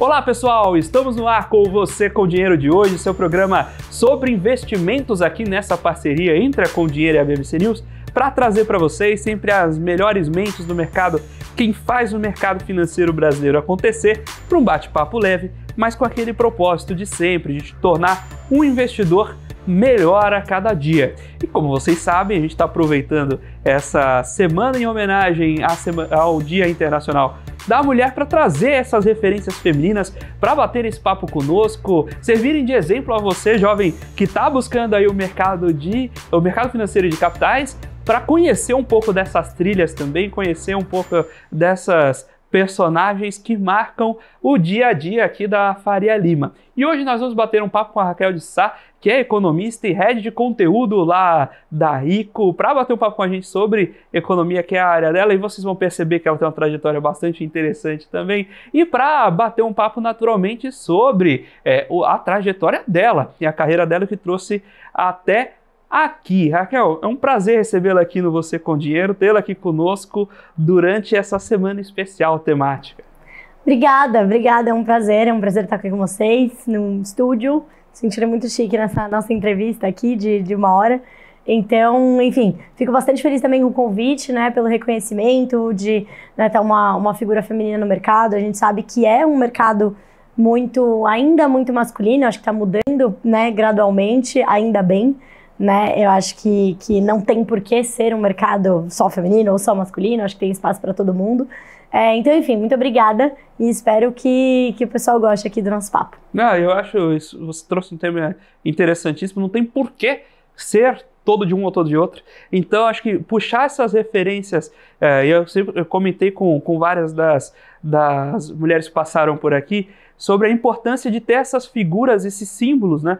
Olá pessoal, estamos no ar com você com o dinheiro de hoje, seu programa sobre investimentos aqui nessa parceria entre a Com Dinheiro e a BBC News para trazer para vocês sempre as melhores mentes do mercado, quem faz o mercado financeiro brasileiro acontecer, para um bate-papo leve, mas com aquele propósito de sempre, de te tornar um investidor melhor a cada dia. E como vocês sabem, a gente está aproveitando essa semana em homenagem ao Dia Internacional da mulher para trazer essas referências femininas, para bater esse papo conosco, servirem de exemplo a você, jovem, que está buscando aí o mercado de o mercado financeiro de capitais, para conhecer um pouco dessas trilhas também, conhecer um pouco dessas personagens que marcam o dia a dia aqui da Faria Lima. E hoje nós vamos bater um papo com a Raquel de Sá, que é economista e head de conteúdo lá da Rico, para bater um papo com a gente sobre economia, que é a área dela, e vocês vão perceber que ela tem uma trajetória bastante interessante também, e para bater um papo naturalmente sobre é, a trajetória dela e a carreira dela que trouxe até aqui. Raquel, é um prazer recebê-la aqui no Você com Dinheiro, tê-la aqui conosco durante essa semana especial temática. Obrigada, obrigada, é um prazer, é um prazer estar aqui com vocês no estúdio sentindo muito chique nessa nossa entrevista aqui de, de uma hora. Então, enfim, fico bastante feliz também com o convite, né, pelo reconhecimento de né, ter tá uma, uma figura feminina no mercado. A gente sabe que é um mercado muito, ainda muito masculino, acho que está mudando, né, gradualmente, ainda bem, né, eu acho que, que não tem por que ser um mercado só feminino ou só masculino, acho que tem espaço para todo mundo, é, então, enfim, muito obrigada e espero que, que o pessoal goste aqui do nosso papo. Não, eu acho isso, você trouxe um tema interessantíssimo, não tem porquê ser todo de um ou todo de outro. Então, acho que puxar essas referências, é, eu sempre eu comentei com, com várias das, das mulheres que passaram por aqui, sobre a importância de ter essas figuras, esses símbolos, né?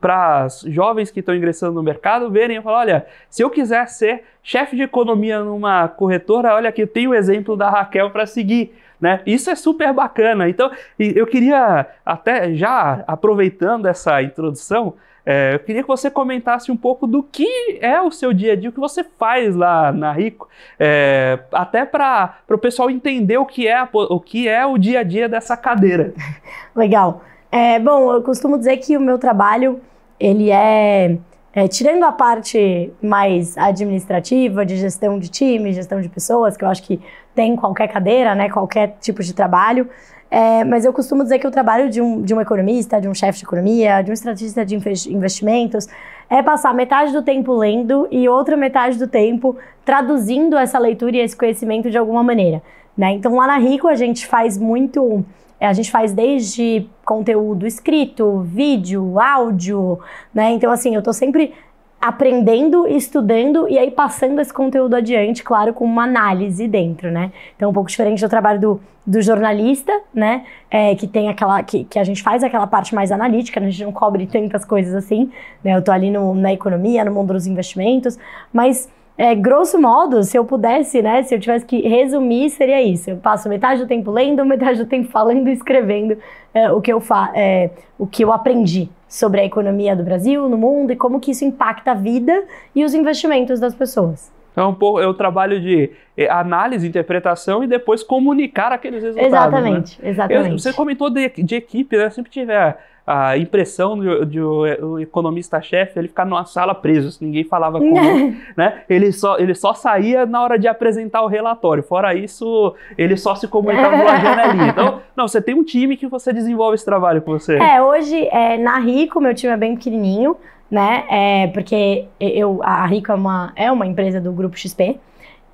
Para jovens que estão ingressando no mercado verem e falar: olha, se eu quiser ser chefe de economia numa corretora, olha aqui, eu tenho o exemplo da Raquel para seguir. Né? Isso é super bacana. Então, eu queria até já aproveitando essa introdução, é, eu queria que você comentasse um pouco do que é o seu dia a dia, o que você faz lá na Rico, é, até para o pessoal entender o que, é, o que é o dia a dia dessa cadeira. Legal. É, bom, eu costumo dizer que o meu trabalho ele é é, tirando a parte mais administrativa, de gestão de time, gestão de pessoas, que eu acho que tem qualquer cadeira, né, qualquer tipo de trabalho, é, mas eu costumo dizer que o trabalho de um, de um economista, de um chefe de economia, de um estrategista de investimentos, é passar metade do tempo lendo e outra metade do tempo traduzindo essa leitura e esse conhecimento de alguma maneira. Né? Então, lá na Rico, a gente faz muito é, a gente faz desde conteúdo escrito, vídeo, áudio, né? Então, assim, eu tô sempre aprendendo, estudando e aí passando esse conteúdo adiante, claro, com uma análise dentro, né? Então, um pouco diferente do trabalho do, do jornalista, né? É, que tem aquela. Que, que a gente faz aquela parte mais analítica, né? a gente não cobre tantas coisas assim, né? Eu tô ali no, na economia, no mundo dos investimentos, mas é, grosso modo, se eu pudesse, né, se eu tivesse que resumir, seria isso. Eu passo metade do tempo lendo, metade do tempo falando e escrevendo é, o, que eu fa é, o que eu aprendi sobre a economia do Brasil, no mundo e como que isso impacta a vida e os investimentos das pessoas. Então, é pô, é o trabalho de é, análise, interpretação e depois comunicar aqueles resultados. Né? Exatamente, né? exatamente. Eu, você comentou de, de equipe, né? Sempre tiver é, a impressão de, de o, economista-chefe ele ficar numa sala preso, se assim, ninguém falava com ele, né? Ele só, ele só saía na hora de apresentar o relatório. Fora isso, ele só se comunicava a janelinha. Então, não, você tem um time que você desenvolve esse trabalho com você. É, hoje, é, na Rico, meu time é bem pequenininho, né? É, porque eu, a Rico é uma, é uma empresa do Grupo XP,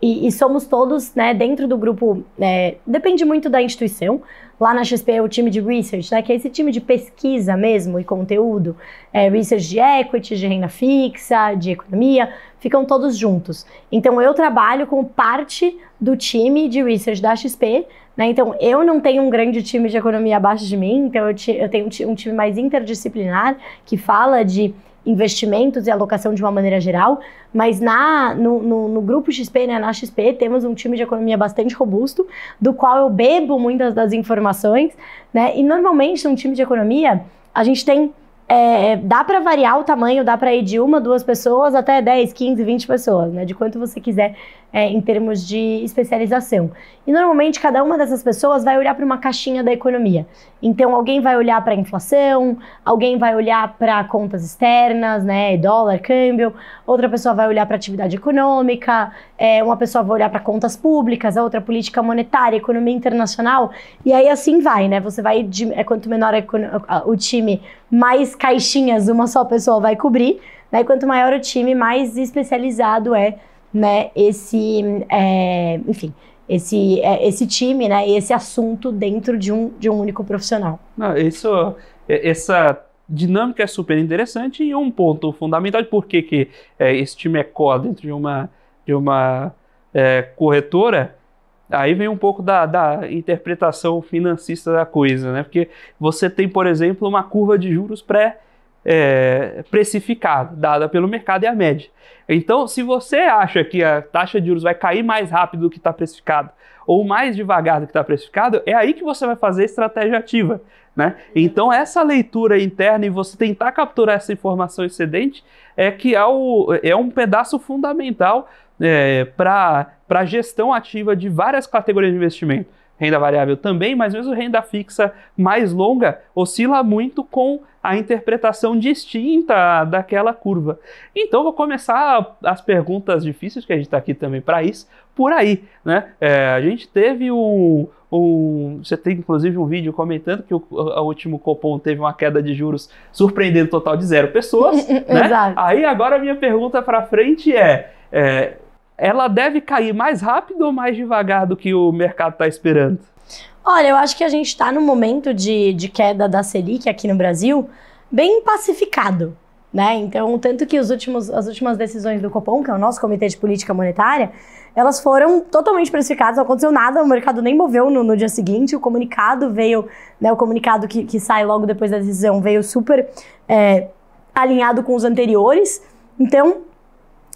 e, e, somos todos, né, dentro do grupo, é, depende muito da instituição. Lá na XP é o time de research, né, que é esse time de pesquisa mesmo e conteúdo. É, research de equity, de renda fixa, de economia, ficam todos juntos. Então eu trabalho com parte do time de research da XP, né, então eu não tenho um grande time de economia abaixo de mim, então eu, eu tenho um, um time mais interdisciplinar que fala de investimentos e alocação de uma maneira geral, mas na, no, no, no, grupo XP, né, na XP, temos um time de economia bastante robusto, do qual eu bebo muitas das informações, né, e normalmente um time de economia, a gente tem é, dá para variar o tamanho, dá para ir de uma, duas pessoas até 10, 15, 20 pessoas, né? De quanto você quiser é, em termos de especialização. E normalmente cada uma dessas pessoas vai olhar para uma caixinha da economia. Então alguém vai olhar para inflação, alguém vai olhar para contas externas, né? Dólar, câmbio, outra pessoa vai olhar para atividade econômica, é, uma pessoa vai olhar para contas públicas, a outra política monetária, economia internacional. E aí assim vai, né? Você vai de, é quanto menor a, o time mais caixinhas uma só pessoa vai cobrir. Né? Quanto maior o time, mais especializado é, né, esse, é, enfim, esse, é, esse time, né, e esse assunto dentro de um, de um único profissional. Não, isso, é, essa dinâmica é super interessante e um ponto fundamental de por que, que é, esse time é core dentro de uma, de uma é, corretora Aí vem um pouco da, da interpretação financista da coisa, né? Porque você tem, por exemplo, uma curva de juros pré- é, precificada, dada pelo mercado e a média. Então, se você acha que a taxa de juros vai cair mais rápido do que está precificado ou mais devagar do que está precificado, é aí que você vai fazer a estratégia ativa. Né? Então, essa leitura interna e você tentar capturar essa informação excedente é que é, o, é um pedaço fundamental é, é para a gestão ativa de várias categorias de investimento. Renda variável também, mas mesmo renda fixa mais longa oscila muito com a interpretação distinta daquela curva. Então vou começar as perguntas difíceis que a gente está aqui também para isso por aí, né? É, a gente teve um, um, você tem inclusive um vídeo comentando que o, o último Copom teve uma queda de juros surpreendendo total de zero pessoas, né? Aí agora a minha pergunta para frente é, é ela deve cair mais rápido ou mais devagar do que o mercado está esperando? Olha, eu acho que a gente está num momento de, de queda da Selic aqui no Brasil bem pacificado. Né? Então, tanto que últimos, as últimas decisões do Copom, que é o nosso Comitê de Política Monetária, elas foram totalmente precificadas, não aconteceu nada, o mercado nem moveu no, no dia seguinte, o comunicado veio, né, o comunicado que, que, sai logo depois da decisão veio super é, alinhado com os anteriores. Então,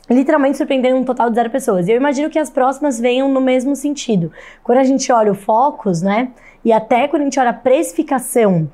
literalmente surpreendendo um total de zero pessoas. E eu imagino que as próximas venham no mesmo sentido. Quando a gente olha o focos né? E até quando a gente olha a precificação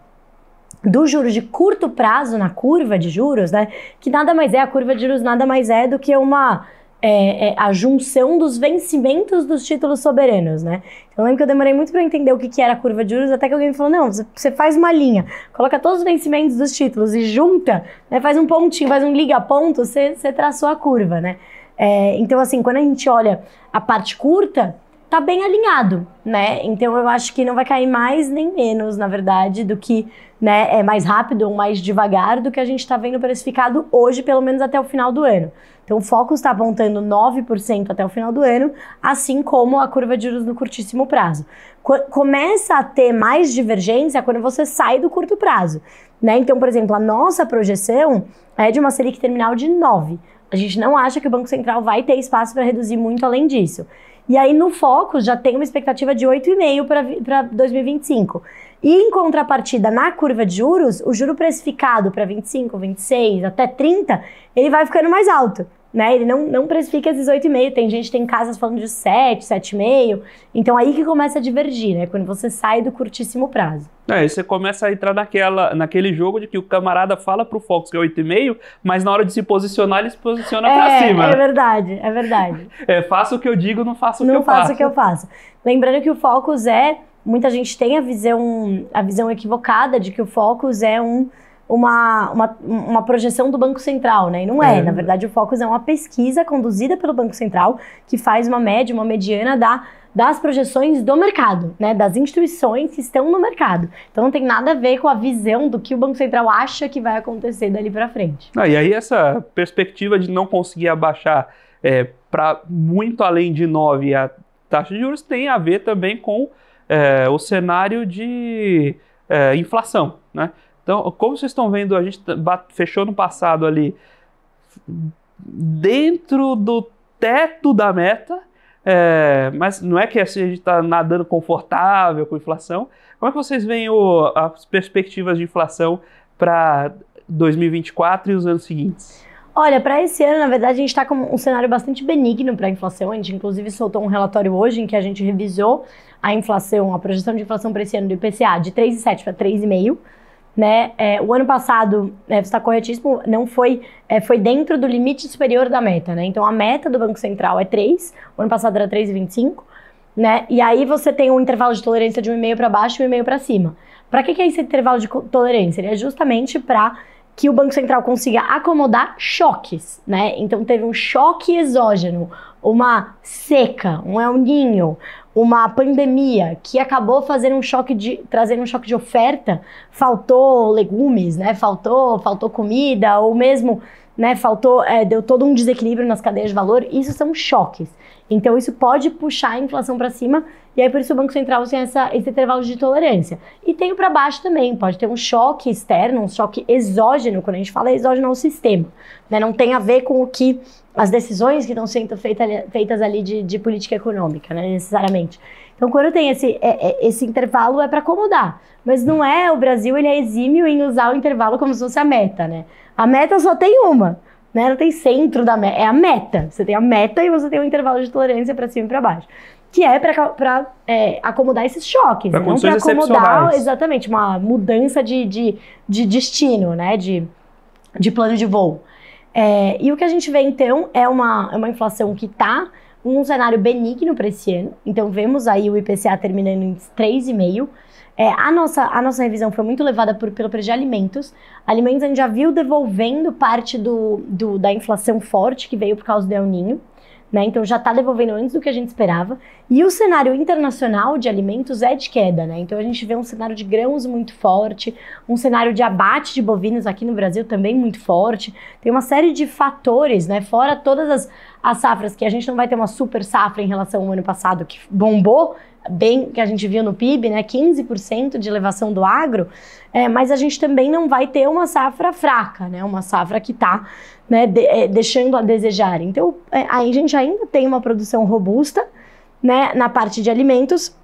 do juros de curto prazo na curva de juros, né? Que nada mais é, a curva de juros nada mais é do que uma é, é, a junção dos vencimentos dos títulos soberanos, né? Então, eu lembro que eu demorei muito para entender o que, que era a curva de juros, até que alguém me falou: não, você faz uma linha, coloca todos os vencimentos dos títulos e junta, né, faz um pontinho, faz um liga-ponto, você, você traçou a curva, né? É, então, assim, quando a gente olha a parte curta, tá bem alinhado, né? Então eu acho que não vai cair mais nem menos, na verdade, do que né, é mais rápido ou mais devagar do que a gente está vendo precificado hoje, pelo menos até o final do ano. Então, o foco está apontando 9% até o final do ano, assim como a curva de juros no curtíssimo prazo. Começa a ter mais divergência quando você sai do curto prazo. Né? Então, por exemplo, a nossa projeção é de uma Selic terminal de 9%. A gente não acha que o Banco Central vai ter espaço para reduzir muito além disso. E aí, no foco, já tem uma expectativa de 8,5% para 2025. E em contrapartida, na curva de juros, o juro precificado para 25, 26, até 30, ele vai ficando mais alto. Né? Ele não, não precifica esses 8,5. Tem gente tem casas falando de 7, 7,5. Então aí que começa a divergir, né? Quando você sai do curtíssimo prazo. É, aí você começa a entrar naquela, naquele jogo de que o camarada fala pro Fox que é 8,5, mas na hora de se posicionar, ele se posiciona é, pra cima. Né? É verdade, é verdade. é, faço o que eu digo, não faço o não que eu faço. Não faço o que eu faço. Lembrando que o Focus é. Muita gente tem a visão, a visão equivocada de que o Focus é um uma, uma, uma projeção do Banco Central, né? E não é. é. Na verdade, o Focus é uma pesquisa conduzida pelo Banco Central que faz uma média, uma mediana da das projeções do mercado, né, das instituições que estão no mercado. Então não tem nada a ver com a visão do que o Banco Central acha que vai acontecer dali para frente. Ah, e aí essa perspectiva de não conseguir abaixar é, para muito além de 9 a taxa de juros tem a ver também com é, o cenário de é, inflação, né? Então, como vocês estão vendo, a gente tá fechou no passado ali dentro do teto da meta, é, mas não é que assim a gente está nadando confortável com inflação. Como é que vocês veem o, as perspectivas de inflação para 2024 e os anos seguintes? Olha, para esse ano, na verdade, a gente está com um cenário bastante benigno para a inflação. A gente, inclusive, soltou um relatório hoje em que a gente revisou a inflação, a projeção de inflação para esse ano do IPCA de 3,7 para 3,5 né? É, o ano passado, é, está corretíssimo, não foi, é, foi dentro do limite superior da meta. Né? Então a meta do Banco Central é 3, o ano passado era 3,25, né? e aí você tem um intervalo de tolerância de 1,5 para baixo e 1,5 para cima. Para que, que é esse intervalo de tolerância? Ele é justamente para que o Banco Central consiga acomodar choques, né? Então teve um choque exógeno, uma seca, um El Ninho, uma pandemia que acabou fazendo um choque de trazendo um choque de oferta, faltou legumes, né? Faltou, faltou comida ou mesmo né? Faltou, é, deu todo um desequilíbrio nas cadeias de valor. Isso são choques. Então isso pode puxar a inflação para cima e aí por isso o Banco Central tem essa, esse intervalo de tolerância. E tem o para baixo também, pode ter um choque externo, um choque exógeno, quando a gente fala exógeno ao sistema. Né? Não tem a ver com o que as decisões que estão sendo feita, feitas ali de, de política econômica, né? necessariamente. Então quando tem esse, é, é, esse intervalo é para acomodar, mas não é, o Brasil ele é exímio em usar o intervalo como se fosse a meta, né? A meta só tem uma, né? Não tem centro da meta, é a meta. Você tem a meta e você tem um intervalo de tolerância para cima e para baixo. Que é para é, acomodar esses choques, pra né? não para acomodar exatamente uma mudança de, de, de destino, né? De, de plano de voo. É, e o que a gente vê então é uma, é uma inflação que está num cenário benigno para esse ano. Então vemos aí o IPCA terminando em 3,5%. É, a, nossa, a nossa revisão foi muito levada por, pelo preço de alimentos. Alimentos a gente já viu devolvendo parte do, do da inflação forte que veio por causa do El Ninho. Né? Então já está devolvendo antes do que a gente esperava. E o cenário internacional de alimentos é de queda, né? Então a gente vê um cenário de grãos muito forte, um cenário de abate de bovinos aqui no Brasil também muito forte. Tem uma série de fatores, né? Fora todas as, as safras que a gente não vai ter uma super safra em relação ao ano passado que bombou, bem que a gente viu no PIB, né, 15% de elevação do agro, é, mas a gente também não vai ter uma safra fraca, né, uma safra que está né, de, é, deixando a desejar. Então, é, a gente ainda tem uma produção robusta né, na parte de alimentos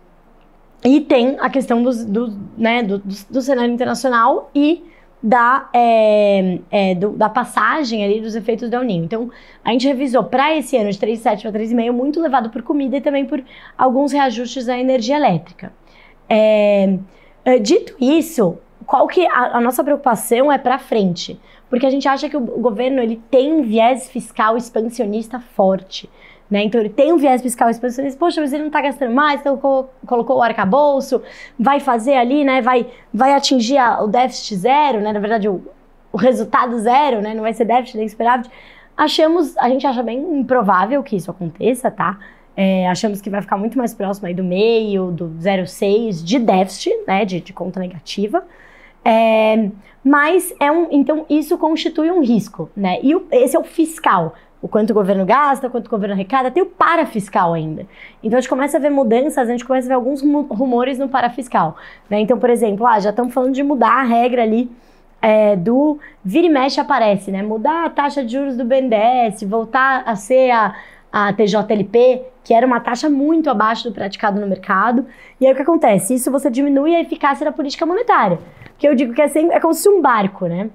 e tem a questão dos, do, né, do, do, do cenário internacional e da, é, é, do, da passagem ali dos efeitos do El Então, a gente revisou para esse ano de 3,7 para 3,5, muito levado por comida e também por alguns reajustes da energia elétrica. É, é, dito isso, qual que a, a nossa preocupação é para frente? Porque a gente acha que o governo ele tem um viés fiscal expansionista forte. Né? Então ele tem um viés fiscal expansionista, poxa, mas ele não está gastando mais, então colocou, colocou o arcabouço, vai fazer ali, né? vai, vai atingir a, o déficit zero, né? na verdade o, o resultado zero, né? não vai ser déficit nem esperado. Achamos, a gente acha bem improvável que isso aconteça, tá? É, achamos que vai ficar muito mais próximo aí do meio, do 0,6 de déficit, né, de, de conta negativa. É, mas é um, então isso constitui um risco, né? E o, esse é o fiscal o quanto o governo gasta, o quanto o governo arrecada, tem o parafiscal ainda. Então a gente começa a ver mudanças, a gente começa a ver alguns rumores no parafiscal. Né? Então, por exemplo, ah, já estamos falando de mudar a regra ali é, do vira e mexe aparece, né? Mudar a taxa de juros do BNDES, voltar a ser a, a TJLP, que era uma taxa muito abaixo do praticado no mercado. E aí o que acontece? Isso você diminui a eficácia da política monetária. Que eu digo que é, é como se um barco, né?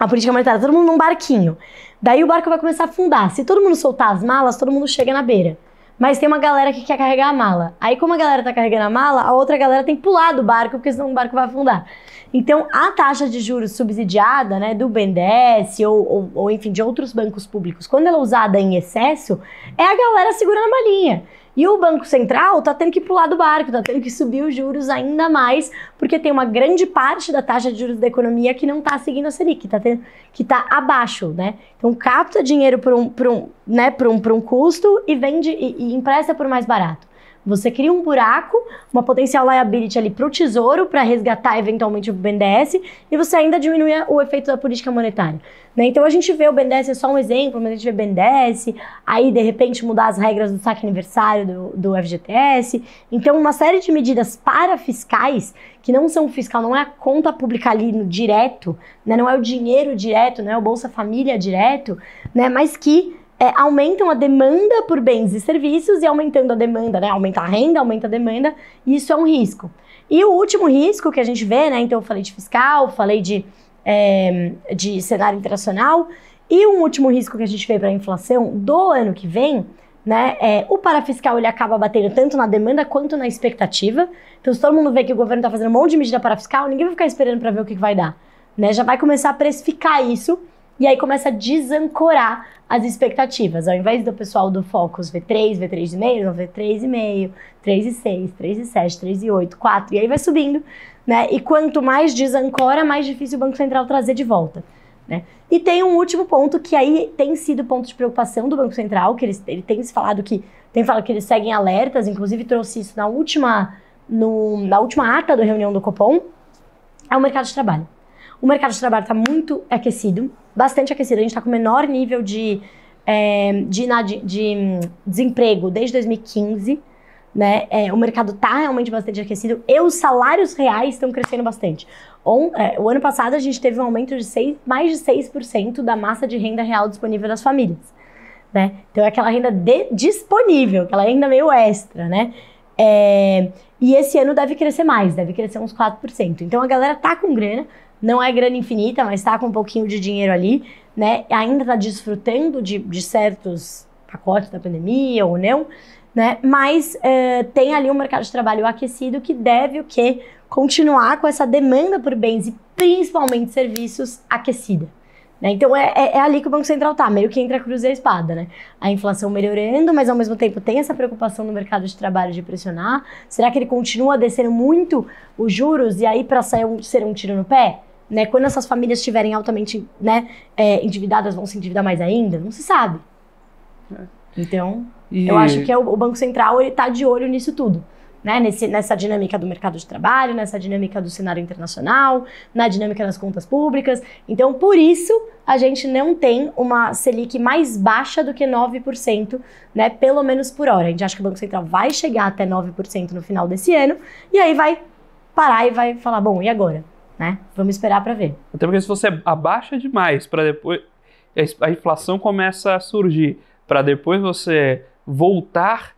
A política monetária, todo mundo num barquinho. Daí o barco vai começar a afundar. Se todo mundo soltar as malas, todo mundo chega na beira. Mas tem uma galera que quer carregar a mala. Aí, como a galera tá carregando a mala, a outra galera tem que pular do barco, porque senão o barco vai afundar. Então, a taxa de juros subsidiada, né, do BNDES ou, ou, ou enfim, de outros bancos públicos, quando ela é usada em excesso, é a galera segurando a malinha. E o Banco Central está tendo que pular do barco, está tendo que subir os juros ainda mais, porque tem uma grande parte da taxa de juros da economia que não está seguindo a Selic, tá tendo, que está abaixo, né? Então capta dinheiro por um, por um, né, por um, por um custo e vende e, e empresta por mais barato. Você cria um buraco, uma potencial liability ali para o tesouro, para resgatar eventualmente o BNDES, e você ainda diminui o efeito da política monetária. Né? Então a gente vê o BNDES, é só um exemplo, mas a gente vê BNDES, aí de repente mudar as regras do saque aniversário do, do FGTS. Então, uma série de medidas para fiscais, que não são fiscal, não é a conta pública ali no direto, né? não é o dinheiro direto, não é o Bolsa Família direto, né? mas que é, aumentam a demanda por bens e serviços e aumentando a demanda, né? Aumenta a renda, aumenta a demanda, e isso é um risco. E o último risco que a gente vê, né? Então eu falei de fiscal, falei de, é, de cenário internacional, e um último risco que a gente vê para a inflação do ano que vem né? É, o parafiscal ele acaba batendo tanto na demanda quanto na expectativa. Então, se todo mundo vê que o governo está fazendo um monte de medida parafiscal, ninguém vai ficar esperando para ver o que, que vai dar. Né? Já vai começar a precificar isso e aí começa a desancorar as expectativas. Ao invés do pessoal do Focus V3, V3,5, vão V3,5, 3,6, 3,7, 3,8, 4, e aí vai subindo, né? E quanto mais desancora, mais difícil o Banco Central trazer de volta. Né? E tem um último ponto que aí tem sido ponto de preocupação do Banco Central, que eles, ele tem se falado que tem falado que eles seguem alertas, inclusive trouxe isso na última, no, na última ata da reunião do Copom, é o mercado de trabalho. O mercado de trabalho está muito aquecido, bastante aquecido. A gente está com o menor nível de, é, de, de, hum, desemprego desde 2015. Né? É, o mercado está realmente bastante aquecido e os salários reais estão crescendo bastante. On, é, o ano passado a gente teve um aumento de seis, mais de 6% da massa de renda real disponível das famílias. Né? Então é aquela renda de, disponível, aquela renda meio extra, né? É, e esse ano deve crescer mais, deve crescer uns 4%. Então a galera tá com grana, não é grana infinita, mas está com um pouquinho de dinheiro ali, né? Ainda está desfrutando de, de certos pacotes da pandemia ou não, né? Mas eh, tem ali um mercado de trabalho aquecido que deve o quê? Continuar com essa demanda por bens e principalmente serviços aquecida. Né? Então é, é, é, ali que o Banco Central está, meio que entra a cruz e a espada, né? A inflação melhorando, mas ao mesmo tempo tem essa preocupação no mercado de trabalho de pressionar. Será que ele continua descendo muito os juros e aí para sair um, ser um tiro no pé? né? Quando essas famílias estiverem altamente né, é, endividadas, vão se endividar mais ainda? Não se sabe. É. Então, e... eu acho que é o Banco Central ele está de olho nisso tudo. Né, nesse, nessa dinâmica do mercado de trabalho, nessa dinâmica do cenário internacional, na dinâmica das contas públicas. Então, por isso, a gente não tem uma Selic mais baixa do que 9%, né, pelo menos por hora. A gente acha que o Banco Central vai chegar até 9% no final desse ano, e aí vai parar e vai falar, bom, e agora? né? Vamos esperar para ver. Até porque se você abaixa demais para depois a inflação começa a surgir, para depois você voltar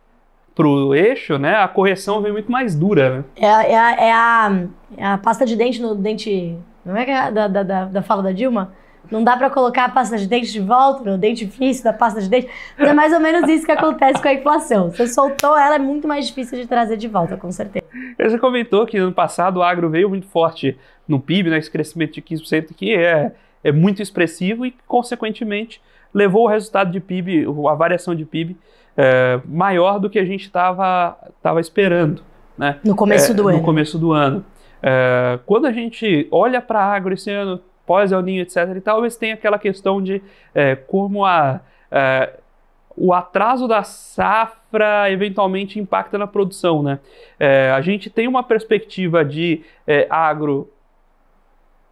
pro eixo, né? A correção vem muito mais dura, né? É, é, a, é a, é a pasta de dente no dente, não é, é da, da, da, da fala da Dilma? Não dá para colocar a pasta de dente de volta no dente físico da pasta de dente. Mas é mais ou menos isso que acontece com a inflação. Você soltou ela, é muito mais difícil de trazer de volta, com certeza. Você comentou que ano passado o agro veio muito forte no PIB, né, esse crescimento de 15% que é, é muito expressivo e, consequentemente, levou o resultado de PIB, a variação de PIB, é, maior do que a gente estava esperando. Né? No começo é, do no ano. No começo do ano. É, quando a gente olha para a agro esse ano, pós El Ninho, etc. e talvez tenha aquela questão de é, como a, é, o atraso da safra eventualmente impacta na produção, né? É, a gente tem uma perspectiva de é, agro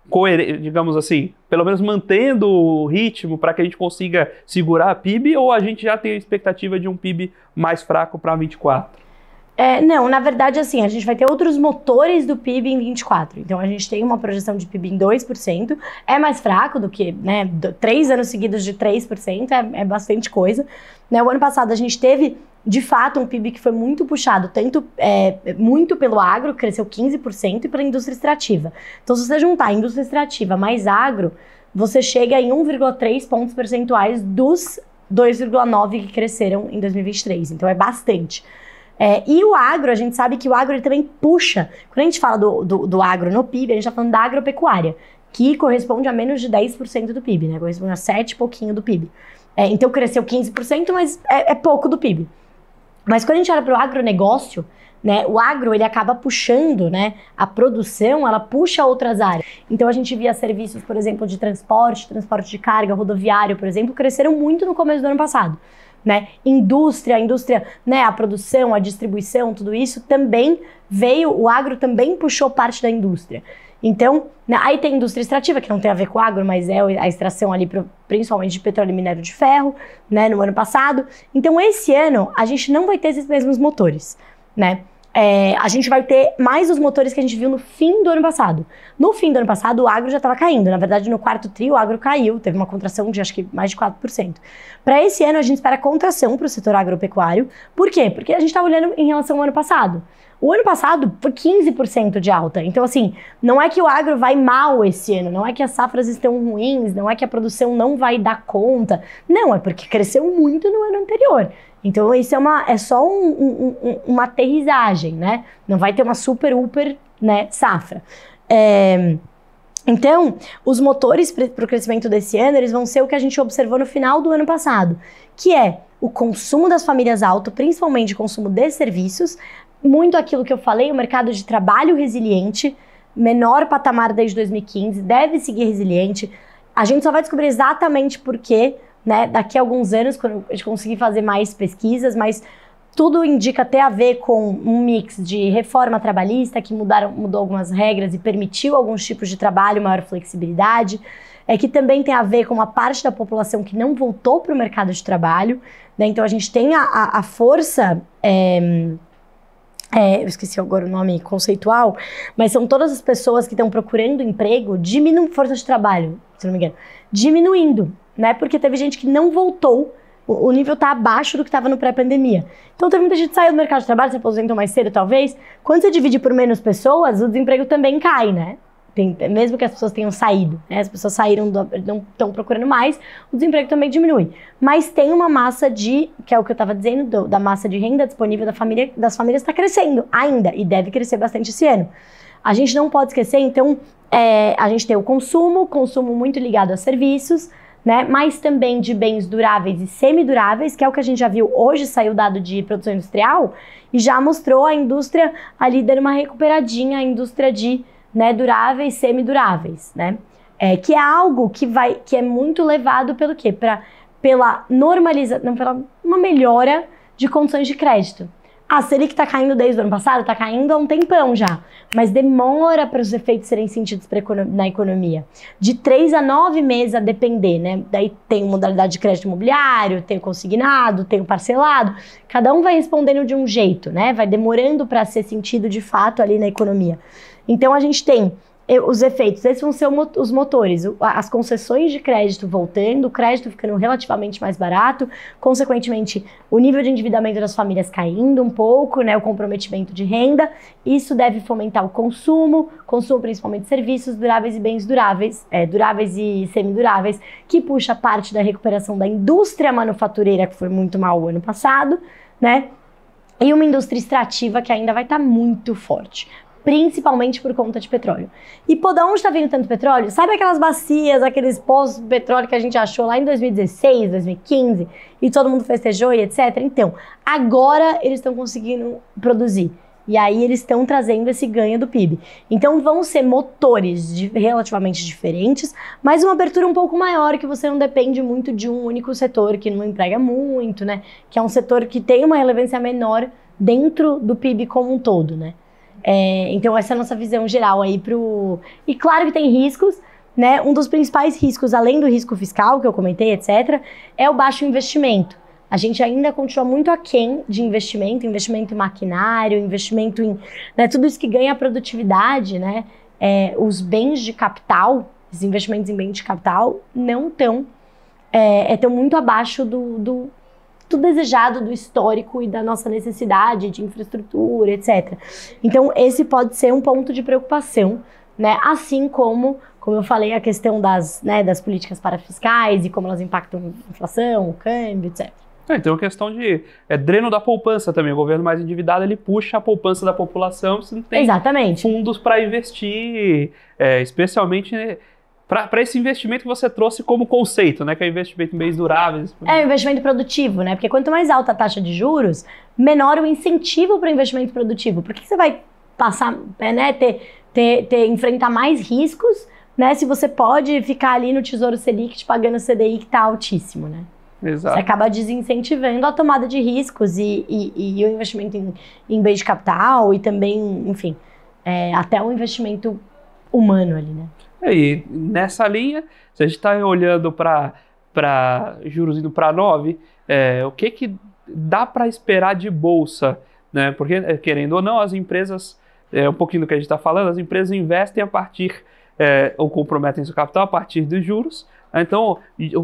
coerente, digamos assim, pelo menos mantendo o ritmo para que a gente consiga segurar a PIB ou a gente já tem a expectativa de um PIB mais fraco para 24? É, não, na verdade, assim, a gente vai ter outros motores do PIB em 24. Então, a gente tem uma projeção de PIB em 2%. É mais fraco do que, né, três anos seguidos de 3%, é, é bastante coisa. Né, o ano passado, a gente teve, de fato, um PIB que foi muito puxado, tanto é, muito pelo agro, cresceu 15%, e pela indústria extrativa. Então, se você juntar indústria extrativa mais agro, você chega em 1,3 pontos percentuais dos 2,9 que cresceram em 2023. Então, é bastante. É, e o agro, a gente sabe que o agro ele também puxa. Quando a gente fala do, do, do agro no PIB, a gente está falando da agropecuária, que corresponde a menos de 10% do PIB, né? Corresponde a 7 pouquinho do PIB. É, então cresceu 15%, mas é, é pouco do PIB. Mas quando a gente olha para o agronegócio, né, o agro ele acaba puxando, né, a produção, ela puxa outras áreas. Então a gente via serviços, por exemplo, de transporte, transporte de carga, rodoviário, por exemplo, cresceram muito no começo do ano passado né? Indústria, indústria, né? A produção, a distribuição, tudo isso também veio, o agro também puxou parte da indústria. Então, né? aí tem indústria extrativa, que não tem a ver com agro, mas é a extração ali, principalmente de petróleo e minério de ferro, né? No ano passado. Então, esse ano, a gente não vai ter esses mesmos motores, né? é, a gente vai ter mais os motores que a gente viu no fim do ano passado. No fim do ano passado, o agro já estava caindo. Na verdade, no quarto trio o agro caiu, teve uma contração de acho que mais de 4%. Para esse ano, a gente espera contração para o setor agropecuário. Por quê? Porque a gente está olhando em relação ao ano passado. O ano passado foi 15% de alta. Então, assim, não é que o agro vai mal esse ano, não é que as safras estão ruins, não é que a produção não vai dar conta. Não, é porque cresceu muito no ano anterior. Então, isso é, uma, é só um, um, um, uma aterrissagem, né? Não vai ter uma super, super né, safra. É, então, os motores para o crescimento desse ano, eles vão ser o que a gente observou no final do ano passado, que é o consumo das famílias alto, principalmente o consumo de serviços, muito aquilo que eu falei, o mercado de trabalho resiliente, menor patamar desde 2015, deve seguir resiliente. A gente só vai descobrir exatamente por quê, né, daqui a alguns anos, quando a gente conseguir fazer mais pesquisas, mas tudo indica ter a ver com um mix de reforma trabalhista, que mudaram, mudou algumas regras e permitiu alguns tipos de trabalho, maior flexibilidade, é que também tem a ver com uma parte da população que não voltou para o mercado de trabalho. Né? Então, a gente tem a, a força é, é, eu esqueci agora o nome conceitual, mas são todas as pessoas que estão procurando emprego, diminuindo força de trabalho, se não me engano, diminuindo, né? Porque teve gente que não voltou, o, o nível está abaixo do que estava no pré-pandemia. Então teve muita gente que saiu do mercado de trabalho, se aposentou mais cedo, talvez. Quando você divide por menos pessoas, o desemprego também cai, né? Tem, mesmo que as pessoas tenham saído, né? as pessoas saíram, do, não estão procurando mais, o desemprego também diminui. Mas tem uma massa de, que é o que eu estava dizendo, do, da massa de renda disponível da família, das famílias está crescendo ainda e deve crescer bastante esse ano. A gente não pode esquecer, então, é, a gente tem o consumo, consumo muito ligado a serviços, né? mas também de bens duráveis e semiduráveis, que é o que a gente já viu hoje, saiu o dado de produção industrial, e já mostrou a indústria ali dando uma recuperadinha, a indústria de né, duráveis, semiduráveis, né? É, que é algo que vai, que é muito levado pelo quê? Pra, pela normalização, pela uma melhora de condições de crédito. Ah, ele que está caindo desde o ano passado, está caindo há um tempão já, mas demora para os efeitos serem sentidos na economia. De três a nove meses a depender, né? Daí tem modalidade de crédito imobiliário, tem o consignado, tem o parcelado. Cada um vai respondendo de um jeito, né? Vai demorando para ser sentido de fato ali na economia. Então a gente tem eh, os efeitos, esses vão ser os motores, as concessões de crédito voltando, o crédito ficando relativamente mais barato, consequentemente, o nível de endividamento das famílias caindo um pouco, né, o comprometimento de renda, isso deve fomentar o consumo, consumo principalmente de serviços duráveis e bens duráveis, é, duráveis e semiduráveis, que puxa parte da recuperação da indústria manufatureira, que foi muito mal o ano passado, né, e uma indústria extrativa que ainda vai estar tá muito forte principalmente por conta de petróleo. E pô, da onde está vindo tanto petróleo? Sabe aquelas bacias, aqueles poços de petróleo que a gente achou lá em 2016, 2015 e todo mundo festejou e etc? Então, agora eles estão conseguindo produzir. E aí eles estão trazendo esse ganho do PIB. Então vão ser motores de, relativamente diferentes, mas uma abertura um pouco maior, que você não depende muito de um único setor que não emprega muito, né? Que é um setor que tem uma relevância menor dentro do PIB como um todo, né? É, então, essa é a nossa visão geral aí pro. E claro que tem riscos, né? Um dos principais riscos, além do risco fiscal que eu comentei, etc., é o baixo investimento. A gente ainda continua muito aquém de investimento, investimento em maquinário, investimento em né, tudo isso que ganha produtividade, né? É, os bens de capital, os investimentos em bens de capital, não estão é, é, tão muito abaixo do, do, do desejado, do histórico e da nossa necessidade de infraestrutura, etc. Então, esse pode ser um ponto de preocupação, né? Assim como, como eu falei, a questão das, né, das políticas parafiscais e como elas impactam a inflação, o câmbio, etc. É, então, é a questão de é, dreno da poupança também. O governo mais endividado ele puxa a poupança da população, se não tem Exatamente. fundos para investir, é, especialmente né, para esse investimento que você trouxe como conceito, né? Que é investimento em bens duráveis. É, investimento produtivo, né? Porque quanto mais alta a taxa de juros, menor o incentivo para o investimento produtivo. Porque você vai passar, é, né, ter, ter, ter, enfrentar mais riscos, né? Se você pode ficar ali no Tesouro Selic te pagando CDI que está altíssimo, né? Exato. Você acaba desincentivando a tomada de riscos e, e, e o investimento em, em bens de capital e também, enfim, é, até o investimento humano ali, né? E nessa linha, se a gente está olhando para juros indo para 9, é, o que, que dá para esperar de bolsa? Né? Porque, é, querendo ou não, as empresas, é um pouquinho do que a gente está falando, as empresas investem a partir, é, ou comprometem seu capital a partir dos juros. Então, o,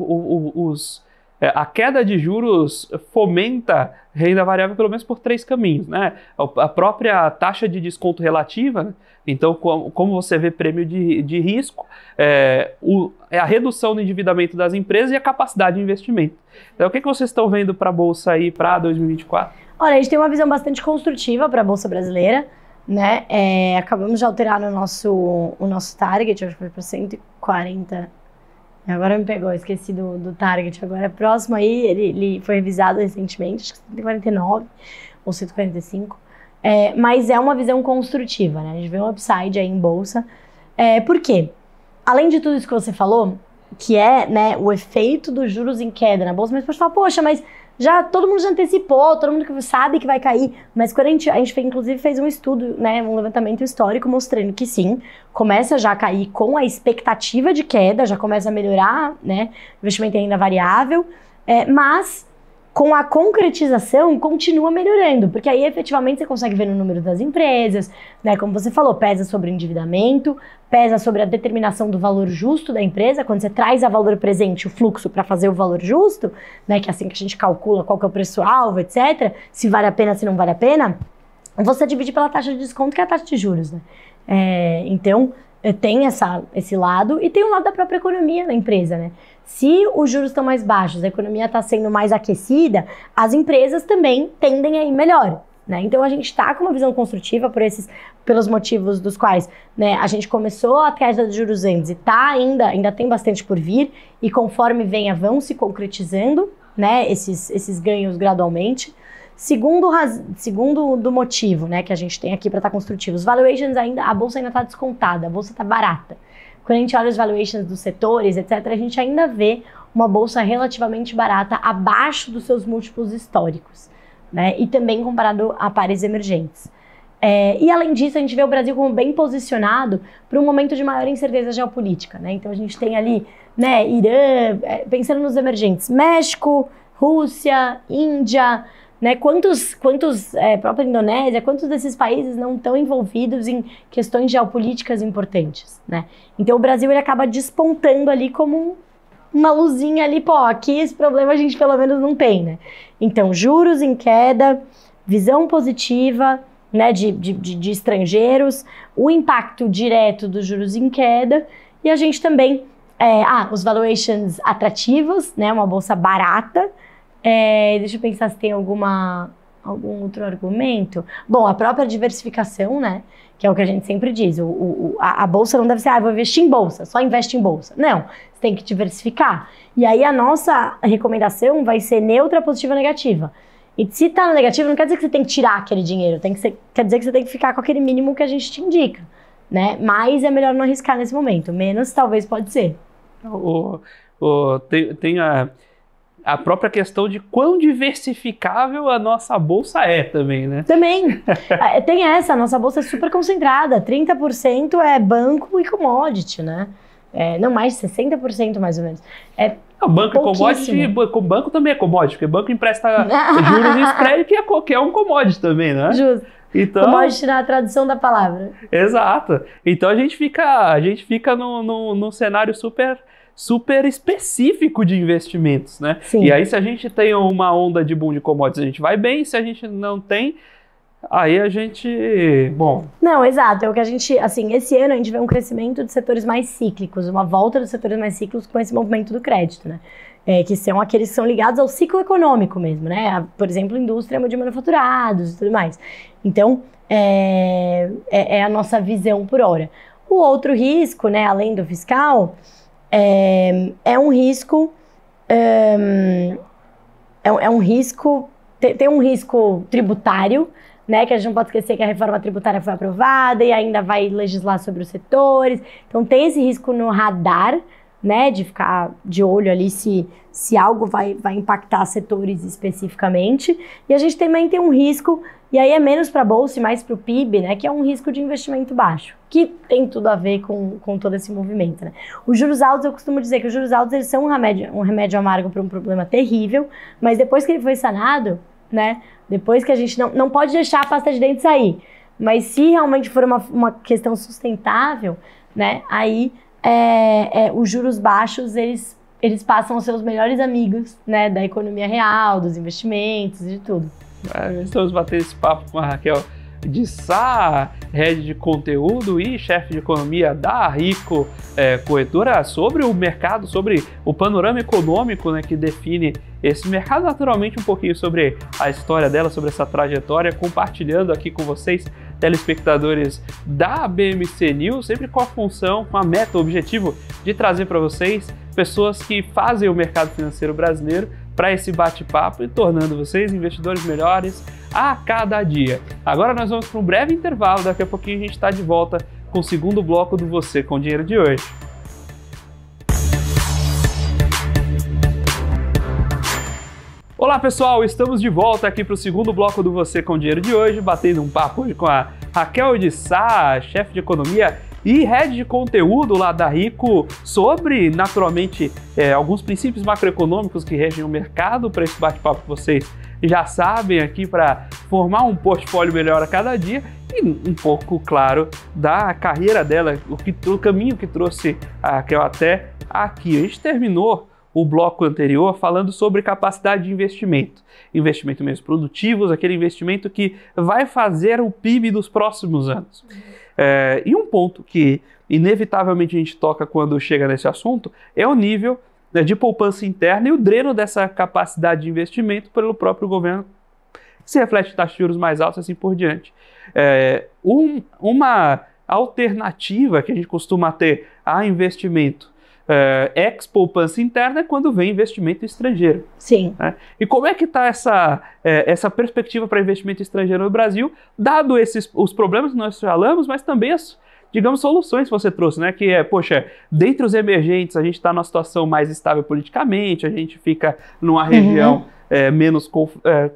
o, os é, a queda de juros fomenta renda variável pelo menos por três caminhos, né? A própria taxa de desconto relativa, né? então como você vê prêmio de, de risco, é, o, é a redução do endividamento das empresas e a capacidade de investimento. Então o que, que vocês estão vendo para a Bolsa aí para 2024? Olha, a gente tem uma visão bastante construtiva para a Bolsa Brasileira, né? É, acabamos de alterar o nosso, o nosso target, acho que foi para 140 Agora me pegou, esqueci do, do target. Agora é próximo aí, ele, ele foi revisado recentemente, acho que 149 ou 145. É, mas é uma visão construtiva, né? A gente vê um upside aí em bolsa. É, por quê? Além de tudo isso que você falou, que é né, o efeito dos juros em queda na bolsa, mas você pode falar, poxa, mas já todo mundo já antecipou, todo mundo sabe que vai cair, mas quando a gente, a gente fez, inclusive fez um estudo, né, um levantamento histórico mostrando que sim, começa já a cair com a expectativa de queda, já começa a melhorar, né, investimento em renda variável, é, mas com a concretização continua melhorando, porque aí efetivamente você consegue ver no número das empresas, né? Como você falou, pesa sobre o endividamento, pesa sobre a determinação do valor justo da empresa, quando você traz a valor presente, o fluxo para fazer o valor justo, né, que é assim que a gente calcula qual que é o preço alvo, etc, se vale a pena, se não vale a pena, você divide pela taxa de desconto, que é a taxa de juros, né? É, então, eh, tem essa, esse lado e tem o lado da própria economia da empresa, né? Se os juros estão mais baixos, a economia está sendo mais aquecida, as empresas também tendem a ir melhor. Né? Então a gente está com uma visão construtiva por esses, pelos motivos dos quais né, a gente começou a queda de juros antes e tá ainda, ainda tem bastante por vir, e conforme venha vão se concretizando né, esses, esses ganhos gradualmente. Segundo, segundo do motivo né, que a gente tem aqui para estar tá construtivo, os valuations ainda, a bolsa ainda está descontada, a bolsa está barata. Quando a gente olha as valuations dos setores, etc., a gente ainda vê uma bolsa relativamente barata abaixo dos seus múltiplos históricos, né? E também comparado a pares emergentes. É, e além disso, a gente vê o Brasil como bem posicionado para um momento de maior incerteza geopolítica, né? Então a gente tem ali, né, Irã, é, pensando nos emergentes, México, Rússia, Índia, né? Quantos, quantos é, própria Indonésia, quantos desses países não estão envolvidos em questões geopolíticas importantes? Né? Então o Brasil ele acaba despontando ali como um, uma luzinha ali, pô, aqui esse problema a gente pelo menos não tem. Né? Então juros em queda, visão positiva né, de, de, de estrangeiros, o impacto direto dos juros em queda e a gente também, é, ah, os valuations atrativos, né, uma bolsa barata, é, deixa eu pensar se tem alguma algum outro argumento? Bom, a própria diversificação, né? Que é o que a gente sempre diz. O, o a, a, bolsa não deve ser, ah, vou investir em bolsa, só investe em bolsa. Não, você tem que diversificar. E aí a nossa recomendação vai ser neutra, positiva ou negativa. E se está no negativo, não quer dizer que você tem que tirar aquele dinheiro, tem que ser, quer dizer que você tem que ficar com aquele mínimo que a gente te indica. Né? Mas é melhor não arriscar nesse momento. Menos talvez pode ser. O, tem, tem a a própria questão de quão diversificável a nossa bolsa é também, né? Também. É, tem essa, a nossa bolsa é super concentrada. 30% é banco e commodity, né? É, não, mais de 60% mais ou menos. É o banco commodity, banco também é commodity, porque banco empresta juros e spread, que é qualquer um commodity também, né? Justo. Então, commodity na tradução da palavra. Exato. Então a gente fica, a gente fica num, no num cenário super super específico de investimentos, né? Sim. E aí, se a gente tem uma onda de boom de commodities, a gente vai bem, se a gente não tem, aí a gente. Bom. Não, exato. É o que a gente. Assim, esse ano a gente vê um crescimento de setores mais cíclicos, uma volta dos setores mais cíclicos com esse movimento do crédito, né? É, que são aqueles que são ligados ao ciclo econômico mesmo, né? Por exemplo, indústria de manufaturados e tudo mais. Então, é, é, é a nossa visão por hora. O outro risco, né, além do fiscal, é, é um risco. É, é, é um risco. Tem, tem um risco tributário, né? Que a gente não pode esquecer que a reforma tributária foi aprovada e ainda vai legislar sobre os setores. Então tem esse risco no radar, né? De ficar de olho ali se, se algo vai, vai impactar setores especificamente. E a gente também tem um risco e aí é menos para a bolsa e mais para o PIB, né, que é um risco de investimento baixo, que tem tudo a ver com, com todo esse movimento. Né? Os juros altos, eu costumo dizer que os juros altos eles são um remédio, um remédio amargo para um problema terrível, mas depois que ele foi sanado, né, depois que a gente não, não pode deixar a pasta de dente sair, mas se realmente for uma, uma questão sustentável, né, aí é, é, os juros baixos, eles, eles passam a ser os melhores amigos né, da economia real, dos investimentos, de tudo. Estamos batendo esse papo com a Raquel de Sá, head de conteúdo e chefe de economia da Rico é, Corretora, sobre o mercado, sobre o panorama econômico né, que define esse mercado. Naturalmente, um pouquinho sobre a história dela, sobre essa trajetória, compartilhando aqui com vocês, telespectadores da BMC News, sempre com a função, com a meta, o objetivo de trazer para vocês pessoas que fazem o mercado financeiro brasileiro para esse bate-papo e tornando vocês investidores melhores a cada dia. Agora nós vamos para um breve intervalo, daqui a pouquinho a gente está de volta com o segundo bloco do Você com Dinheiro de hoje. Olá pessoal, estamos de volta aqui para o segundo bloco do Você com Dinheiro de hoje, batendo um papo hoje com a Raquel de Sá, chefe de economia e head de conteúdo lá da Rico sobre, naturalmente, é, alguns princípios macroeconômicos que regem o mercado para esse bate-papo que vocês já sabem aqui para formar um portfólio melhor a cada dia e um pouco, claro, da carreira dela, o, que, o caminho que trouxe a Raquel até aqui. A gente terminou o bloco anterior falando sobre capacidade de investimento. Investimento menos produtivos, aquele investimento que vai fazer o PIB dos próximos anos. É, e um ponto que inevitavelmente a gente toca quando chega nesse assunto é o nível né, de poupança interna e o dreno dessa capacidade de investimento pelo próprio governo, que se reflete em taxas de juros mais altas e assim por diante. É, um, uma alternativa que a gente costuma ter a investimento é, ex-poupança interna é quando vem investimento estrangeiro. Sim. Né? E como é que está essa, é, essa perspectiva para investimento estrangeiro no Brasil, dado esses, os problemas que nós falamos, mas também as, digamos, soluções que você trouxe, né? Que é, poxa, dentre os emergentes, a gente está numa situação mais estável politicamente, a gente fica numa uhum. região uhum. é, menos. É,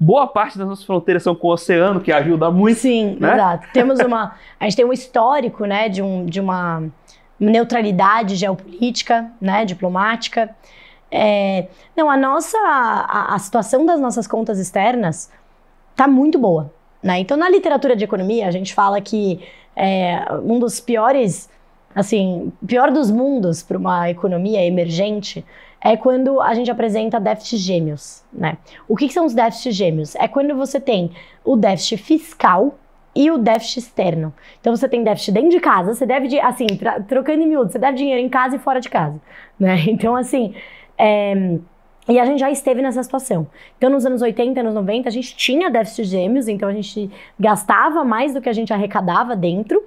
boa parte das nossas fronteiras são com o oceano, que ajuda muito. Sim, né? exato. Temos uma. A gente tem um histórico, né, de, um, de uma neutralidade geopolítica, né, diplomática. É, não, a nossa, a, a, situação das nossas contas externas está muito boa, né? Então, na literatura de economia, a gente fala que é, um dos piores, assim, pior dos mundos para uma economia emergente é quando a gente apresenta déficits gêmeos, né? O que, que são os déficits gêmeos? É quando você tem o déficit fiscal, e o déficit externo. Então você tem déficit dentro de casa, você deve, assim, trocando em miúdo, você deve dinheiro em casa e fora de casa, né? Então, assim, é... e a gente já esteve nessa situação. Então, nos anos 80, anos 90, a gente tinha déficit gêmeos, então a gente gastava mais do que a gente arrecadava dentro,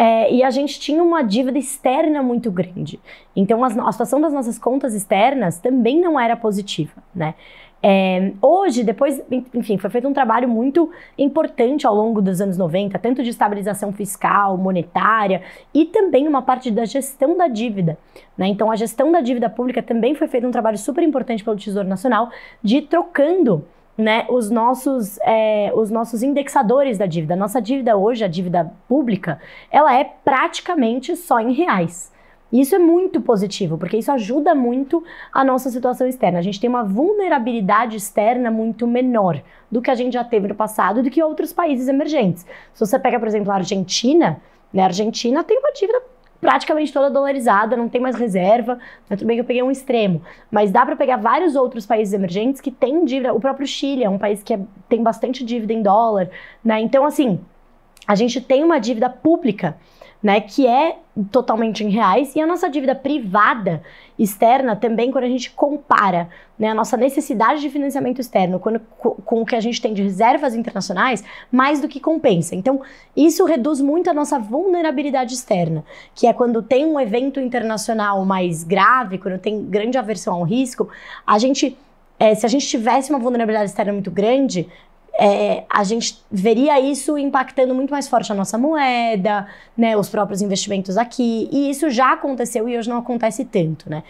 é, e a gente tinha uma dívida externa muito grande. Então, as, a situação das nossas contas externas também não era positiva, né? É, hoje, depois, enfim, foi feito um trabalho muito importante ao longo dos anos 90, tanto de estabilização fiscal, monetária e também uma parte da gestão da dívida. Né? Então, a gestão da dívida pública também foi feito um trabalho super importante pelo Tesouro Nacional de trocando. Né, os, nossos, é, os nossos indexadores da dívida. Nossa dívida hoje, a dívida pública, ela é praticamente só em reais. Isso é muito positivo, porque isso ajuda muito a nossa situação externa. A gente tem uma vulnerabilidade externa muito menor do que a gente já teve no passado e do que outros países emergentes. Se você pega, por exemplo, a Argentina, né? A Argentina tem uma dívida praticamente toda dolarizada, não tem mais reserva. Né? Tudo bem que eu peguei um extremo, mas dá para pegar vários outros países emergentes que têm dívida. O próprio Chile é um país que é, tem bastante dívida em dólar, né? Então, assim, a gente tem uma dívida pública né, que é totalmente em reais, e a nossa dívida privada externa também, quando a gente compara né, a nossa necessidade de financiamento externo quando, com o que a gente tem de reservas internacionais, mais do que compensa. Então, isso reduz muito a nossa vulnerabilidade externa, que é quando tem um evento internacional mais grave, quando tem grande aversão ao risco, a gente. É, se a gente tivesse uma vulnerabilidade externa muito grande, é, a gente veria isso impactando muito mais forte a nossa moeda, né, os próprios investimentos aqui. E isso já aconteceu e hoje não acontece tanto, né?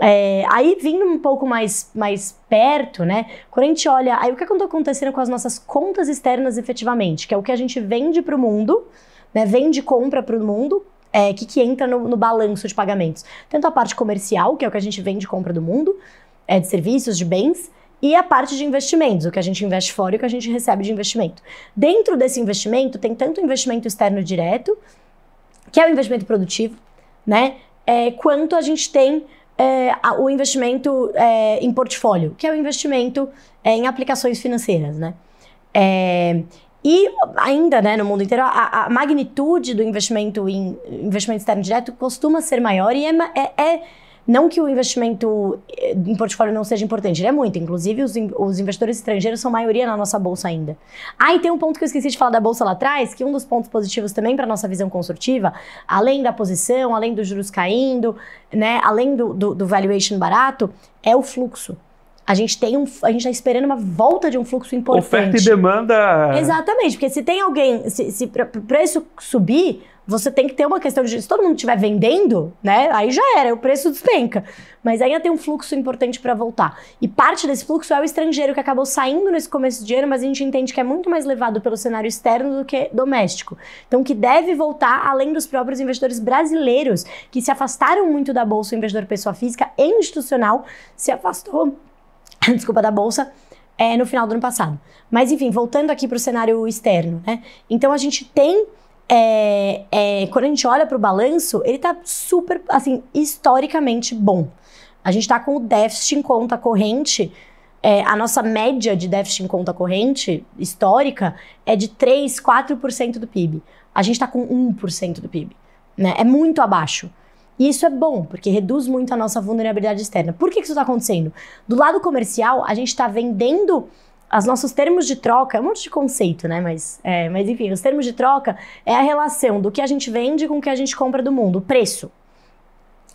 É, aí vindo um pouco mais, mais perto, né? Quando a gente olha, aí o que é está acontecendo com as nossas contas externas efetivamente, que é o que a gente vende para o mundo, né? Vende compra para o mundo, é, que, que entra no, no balanço de pagamentos. Tanto a parte comercial, que é o que a gente vende e compra do mundo, é, de serviços, de bens, e a parte de investimentos, o que a gente investe fora e o que a gente recebe de investimento. Dentro desse investimento, tem tanto investimento externo direto, que é o investimento produtivo, né? É, quanto a gente tem é, o investimento é, em portfólio, que é o investimento é, em aplicações financeiras, né? É, e ainda, né, no mundo inteiro, a, a, magnitude do investimento em investimento externo direto costuma ser maior e é, é não que o investimento eh, em portfólio não seja importante, ele é muito. Inclusive, os, os investidores estrangeiros são maioria na nossa bolsa ainda. Ah, e tem um ponto que eu esqueci de falar da bolsa lá atrás, que um dos pontos positivos também para nossa visão construtiva, além da posição, além dos juros caindo, né, além do, do, do valuation barato, é o fluxo. A gente tem um, a gente está esperando uma volta de um fluxo importante. Oferta e demanda. Exatamente, porque se tem alguém, se, se o preço subir, você tem que ter uma questão de se todo mundo estiver vendendo, né? Aí já era, é o preço despenca. Mas ainda tem um fluxo importante para voltar. E parte desse fluxo é o estrangeiro que acabou saindo nesse começo de ano, mas a gente entende que é muito mais levado pelo cenário externo do que doméstico. Então que deve voltar além dos próprios investidores brasileiros que se afastaram muito da bolsa, o investidor pessoa física e institucional se afastou desculpa, da bolsa é, no final do ano passado. Mas enfim, voltando aqui para o cenário externo, né? Então a gente tem é, é, quando a gente olha para o balanço, ele está super, assim, historicamente bom. A gente está com o déficit em conta corrente. É, a nossa média de déficit em conta corrente histórica é de 3, 4% do PIB. A gente está com 1% do PIB. Né? É muito abaixo. E isso é bom, porque reduz muito a nossa vulnerabilidade externa. Por que, que isso está acontecendo? Do lado comercial, a gente está vendendo os nossos termos de troca, é um monte de conceito, né? Mas, é, mas enfim, os termos de troca é a relação do que a gente vende com o que a gente compra do mundo, o preço.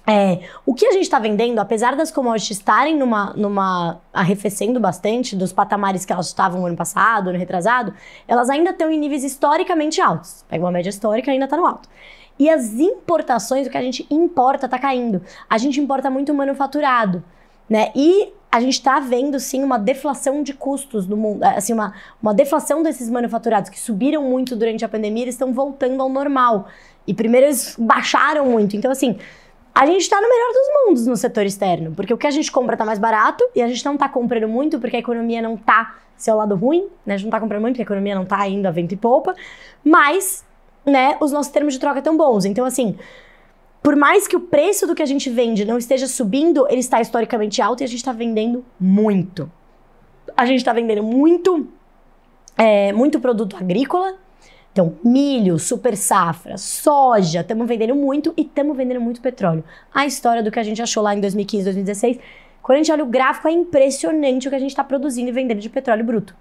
É, o que a gente está vendendo, apesar das commodities estarem numa, numa arrefecendo bastante dos patamares que elas estavam no ano passado, no retrasado, elas ainda estão em níveis historicamente altos. Pega uma média histórica, ainda está no alto. E as importações, o que a gente importa, está caindo. A gente importa muito manufaturado, né? E a gente está vendo sim uma deflação de custos no mundo, eh, assim, uma, uma deflação desses manufaturados que subiram muito durante a pandemia, eles estão voltando ao normal. E primeiro eles baixaram muito. Então, assim, a gente está no melhor dos mundos no setor externo, porque o que a gente compra está mais barato e a gente não está comprando muito porque a economia não está seu lado ruim, né? A gente não está comprando muito porque a economia não está ainda a vento e poupa, mas né, os nossos termos de troca é tão bons. Então, assim, por mais que o preço do que a gente vende não esteja subindo, ele está historicamente alto e a gente está vendendo muito. A gente está vendendo muito, é, muito produto agrícola. Então, milho, super safra, soja, estamos vendendo muito e estamos vendendo muito petróleo. A história do que a gente achou lá em 2015, 2016, quando a gente olha o gráfico, é impressionante o que a gente está produzindo e vendendo de petróleo bruto.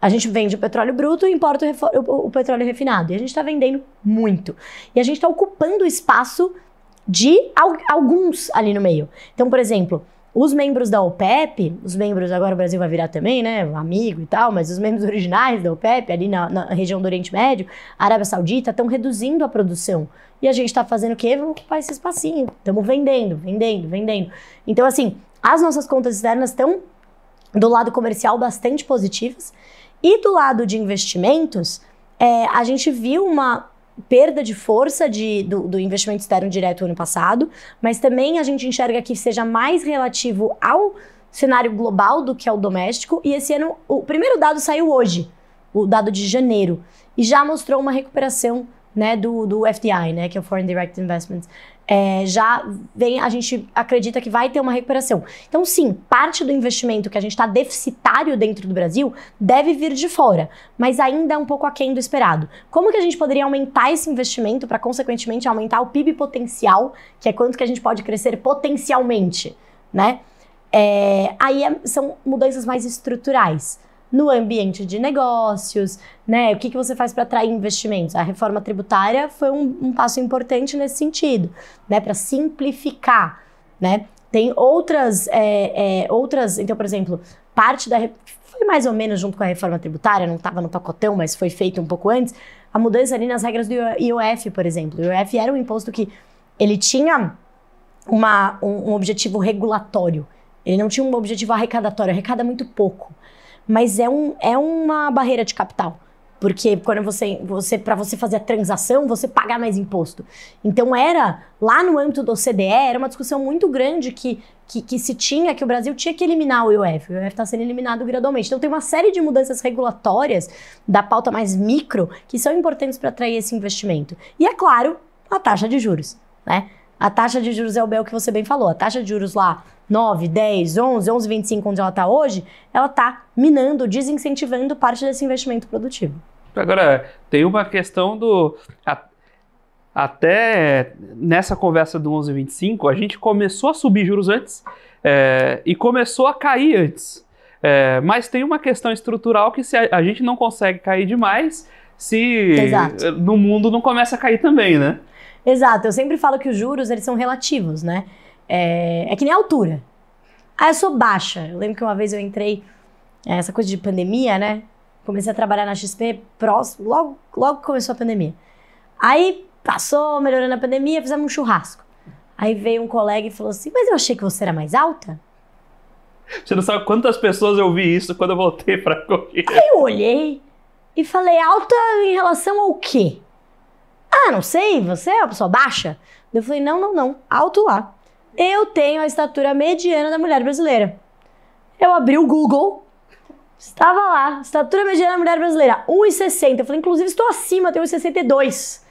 A gente vende o petróleo bruto e importa o, o petróleo refinado. E a gente está vendendo muito. E a gente está ocupando o espaço de al alguns ali no meio. Então, por exemplo, os membros da OPEP, os membros agora o Brasil vai virar também, né? Amigo e tal, mas os membros originais da OPEP, ali na, na região do Oriente Médio, Arábia Saudita, estão reduzindo a produção. E a gente está fazendo o quê? Vamos ocupar esse espacinho. Estamos vendendo, vendendo, vendendo. Então, assim, as nossas contas externas estão do lado comercial bastante positivas. E do lado de investimentos, é, a gente viu uma perda de força de, do, do, investimento externo direto ano passado, mas também a gente enxerga que seja mais relativo ao cenário global do que ao doméstico. E esse ano, o primeiro dado saiu hoje, o dado de janeiro, e já mostrou uma recuperação né, do, do FDI, né, que é o Foreign Direct Investments é, já vem, a gente acredita que vai ter uma recuperação. Então, sim, parte do investimento que a gente está deficitário dentro do Brasil deve vir de fora, mas ainda é um pouco aquém do esperado. Como que a gente poderia aumentar esse investimento para, consequentemente, aumentar o PIB potencial, que é quanto que a gente pode crescer potencialmente, né? É, aí é, são mudanças mais estruturais no ambiente de negócios, né? O que, que você faz para atrair investimentos? A reforma tributária foi um, um passo importante nesse sentido, né? Para simplificar, né? Tem outras, é, é, outras, então, por exemplo, parte da foi mais ou menos junto com a reforma tributária, não estava no pacotão, mas foi feito um pouco antes, a mudança ali nas regras do IOF, por exemplo. O IOF era um imposto que ele tinha uma, um, um objetivo regulatório, ele não tinha um objetivo arrecadatório, arrecada muito pouco mas é, um, é uma barreira de capital. Porque quando você, você para você fazer a transação, você pagar mais imposto. Então era, lá no âmbito do OCDE, era uma discussão muito grande que, que, que se tinha, que o Brasil tinha que eliminar o IOF. O IOF está sendo eliminado gradualmente. Então tem uma série de mudanças regulatórias da pauta mais micro que são importantes para atrair esse investimento. E é claro, a taxa de juros, né? A taxa de juros é o Bel é que você bem falou. A taxa de juros lá, 9, 10, 11, 11, 25, onde ela está hoje, ela está minando, desincentivando parte desse investimento produtivo. Agora, tem uma questão do. até nessa conversa do 11,25, a gente começou a subir juros antes é, e começou a cair antes. É, mas tem uma questão estrutural que se a, a gente não consegue cair demais, se Exato. no mundo não começa a cair também, né? Exato, eu sempre falo que os juros, eles são relativos, né? É, é que nem a altura. Ah, eu sou baixa. Eu lembro que uma vez eu entrei, é, essa coisa de pandemia, né? Comecei a trabalhar na XP próximo, logo, logo começou a pandemia. Aí passou, melhorando a pandemia, fizemos um churrasco. Aí veio um colega e falou assim: Mas eu achei que você era mais alta. Você não sabe quantas pessoas eu vi isso quando eu voltei para correr. Aí eu olhei e falei: Alta em relação ao quê? Ah, não sei, você é uma pessoa baixa? Eu falei, não, não, não, alto lá. Eu tenho a estatura mediana da mulher brasileira. Eu abri o Google, estava lá, estatura mediana da mulher brasileira, 1,60. Eu falei, inclusive, estou acima, eu tenho 1,62.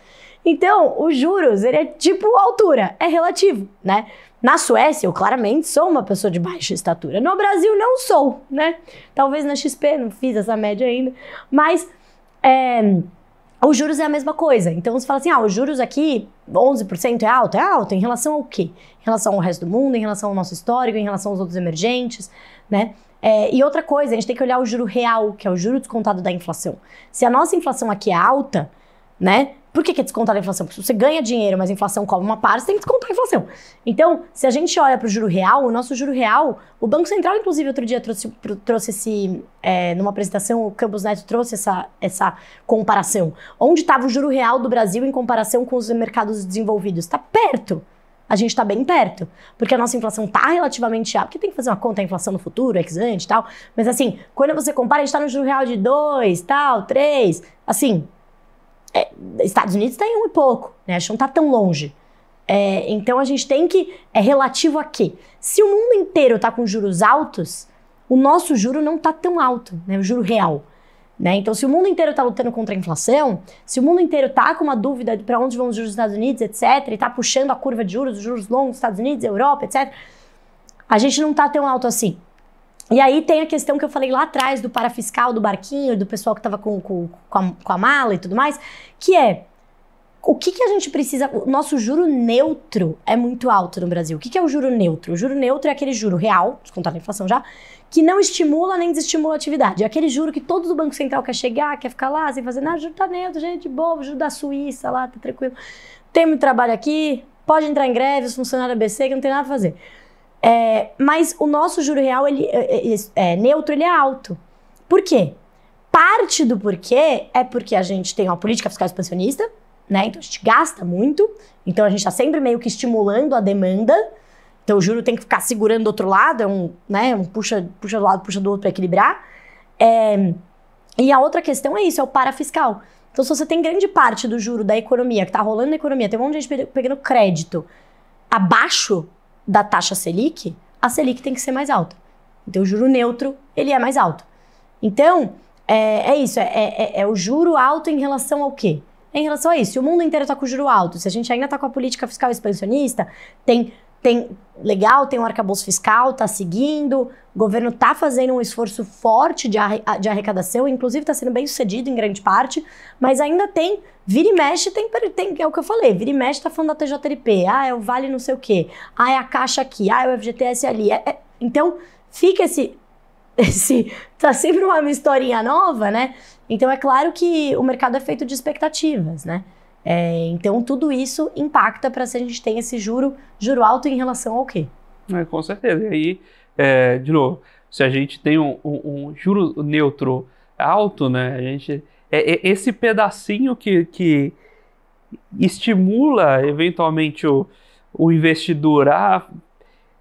Então, os juros, ele é tipo altura, é relativo, né? Na Suécia, eu claramente sou uma pessoa de baixa estatura. No Brasil, não sou, né? Talvez na XP, não fiz essa média ainda. Mas, é, os juros é a mesma coisa. Então você fala assim: ah, os juros aqui, 11% é alto? É alto. Em relação ao quê? Em relação ao resto do mundo, em relação ao nosso histórico, em relação aos outros emergentes, né? É, e outra coisa, a gente tem que olhar o juro real, que é o juro descontado da inflação. Se a nossa inflação aqui é alta, né? Por que, que é descontar a inflação? Porque se você ganha dinheiro, mas a inflação come uma parte, você tem que descontar a inflação. Então, se a gente olha para o juro real, o nosso juro real, o Banco Central, inclusive, outro dia trouxe, trouxe esse. É, numa apresentação, o Campos Neto trouxe essa, essa comparação. Onde estava o juro real do Brasil em comparação com os mercados desenvolvidos? Está perto a gente está bem perto. Porque a nossa inflação está relativamente alta, porque tem que fazer uma conta da inflação no futuro, ex ante e tal. Mas assim, quando você compara, a gente está no juro real de 2, tal, 3. Assim, é, Estados Unidos tem tá um e pouco, né? A gente não está tão longe. É, então a gente tem que. É relativo a quê? Se o mundo inteiro está com juros altos, o nosso juro não está tão alto, né? O juro real. Né? Então, se o mundo inteiro está lutando contra a inflação, se o mundo inteiro está com uma dúvida de para onde vão os juros dos Estados Unidos, etc., e está puxando a curva de juros, os juros longos dos Estados Unidos, Europa, etc., a gente não está tão alto assim. E aí tem a questão que eu falei lá atrás do parafiscal, do barquinho, do pessoal que estava com, com, com, a, com, a, mala e tudo mais, que é o que, que a gente precisa. O nosso juro neutro é muito alto no Brasil. O que, que é o juro neutro? O juro neutro é aquele juro real, descontado a inflação já, que não estimula nem desestimula a atividade. É aquele juro que todo do Banco Central quer chegar, quer ficar lá sem fazer nada, juro tá neutro, gente, bobo, juro da Suíça lá, tá tranquilo. Tem muito trabalho aqui, pode entrar em greve, os funcionários ABC que não tem nada a fazer. É, mas o nosso juro real ele, é é, é, é, neutro ele é alto. Por quê? Parte do porquê é porque a gente tem uma política fiscal expansionista, né? Então a gente gasta muito, então a gente está sempre meio que estimulando a demanda. Então o juro tem que ficar segurando do outro lado, é um, né, um puxa, puxa do lado, puxa do outro para equilibrar. É, e a outra questão é isso, é o parafiscal. Então se você tem grande parte do juro da economia que está rolando na economia, tem um monte de gente pegando crédito abaixo da taxa Selic, a Selic tem que ser mais alta. Então, o juro neutro, ele é mais alto. Então, é, é isso, é, é, é, o juro alto em relação ao quê? Em relação a isso, o mundo inteiro está com juro alto, se a gente ainda está com a política fiscal expansionista, tem tem legal, tem um arcabouço fiscal, tá seguindo, o governo tá fazendo um esforço forte de, arre, de arrecadação, inclusive está sendo bem sucedido em grande parte, mas ainda tem, vira e mexe, tem, tem é o que eu falei, vira e mexe tá falando da TJLP, ah, é o Vale não sei o quê, ah, é a Caixa aqui, ah, é o FGTS ali, é, é, então fica esse, esse, tá sempre uma historinha nova, né? Então é claro que o mercado é feito de expectativas, né? É, então, tudo isso impacta para se a gente tem esse juro, juro alto em relação ao quê? É, com certeza. E aí, é, de novo, se a gente tem um, um, um juro neutro alto, né, a gente, é, é esse pedacinho que, que estimula eventualmente o, o investidor a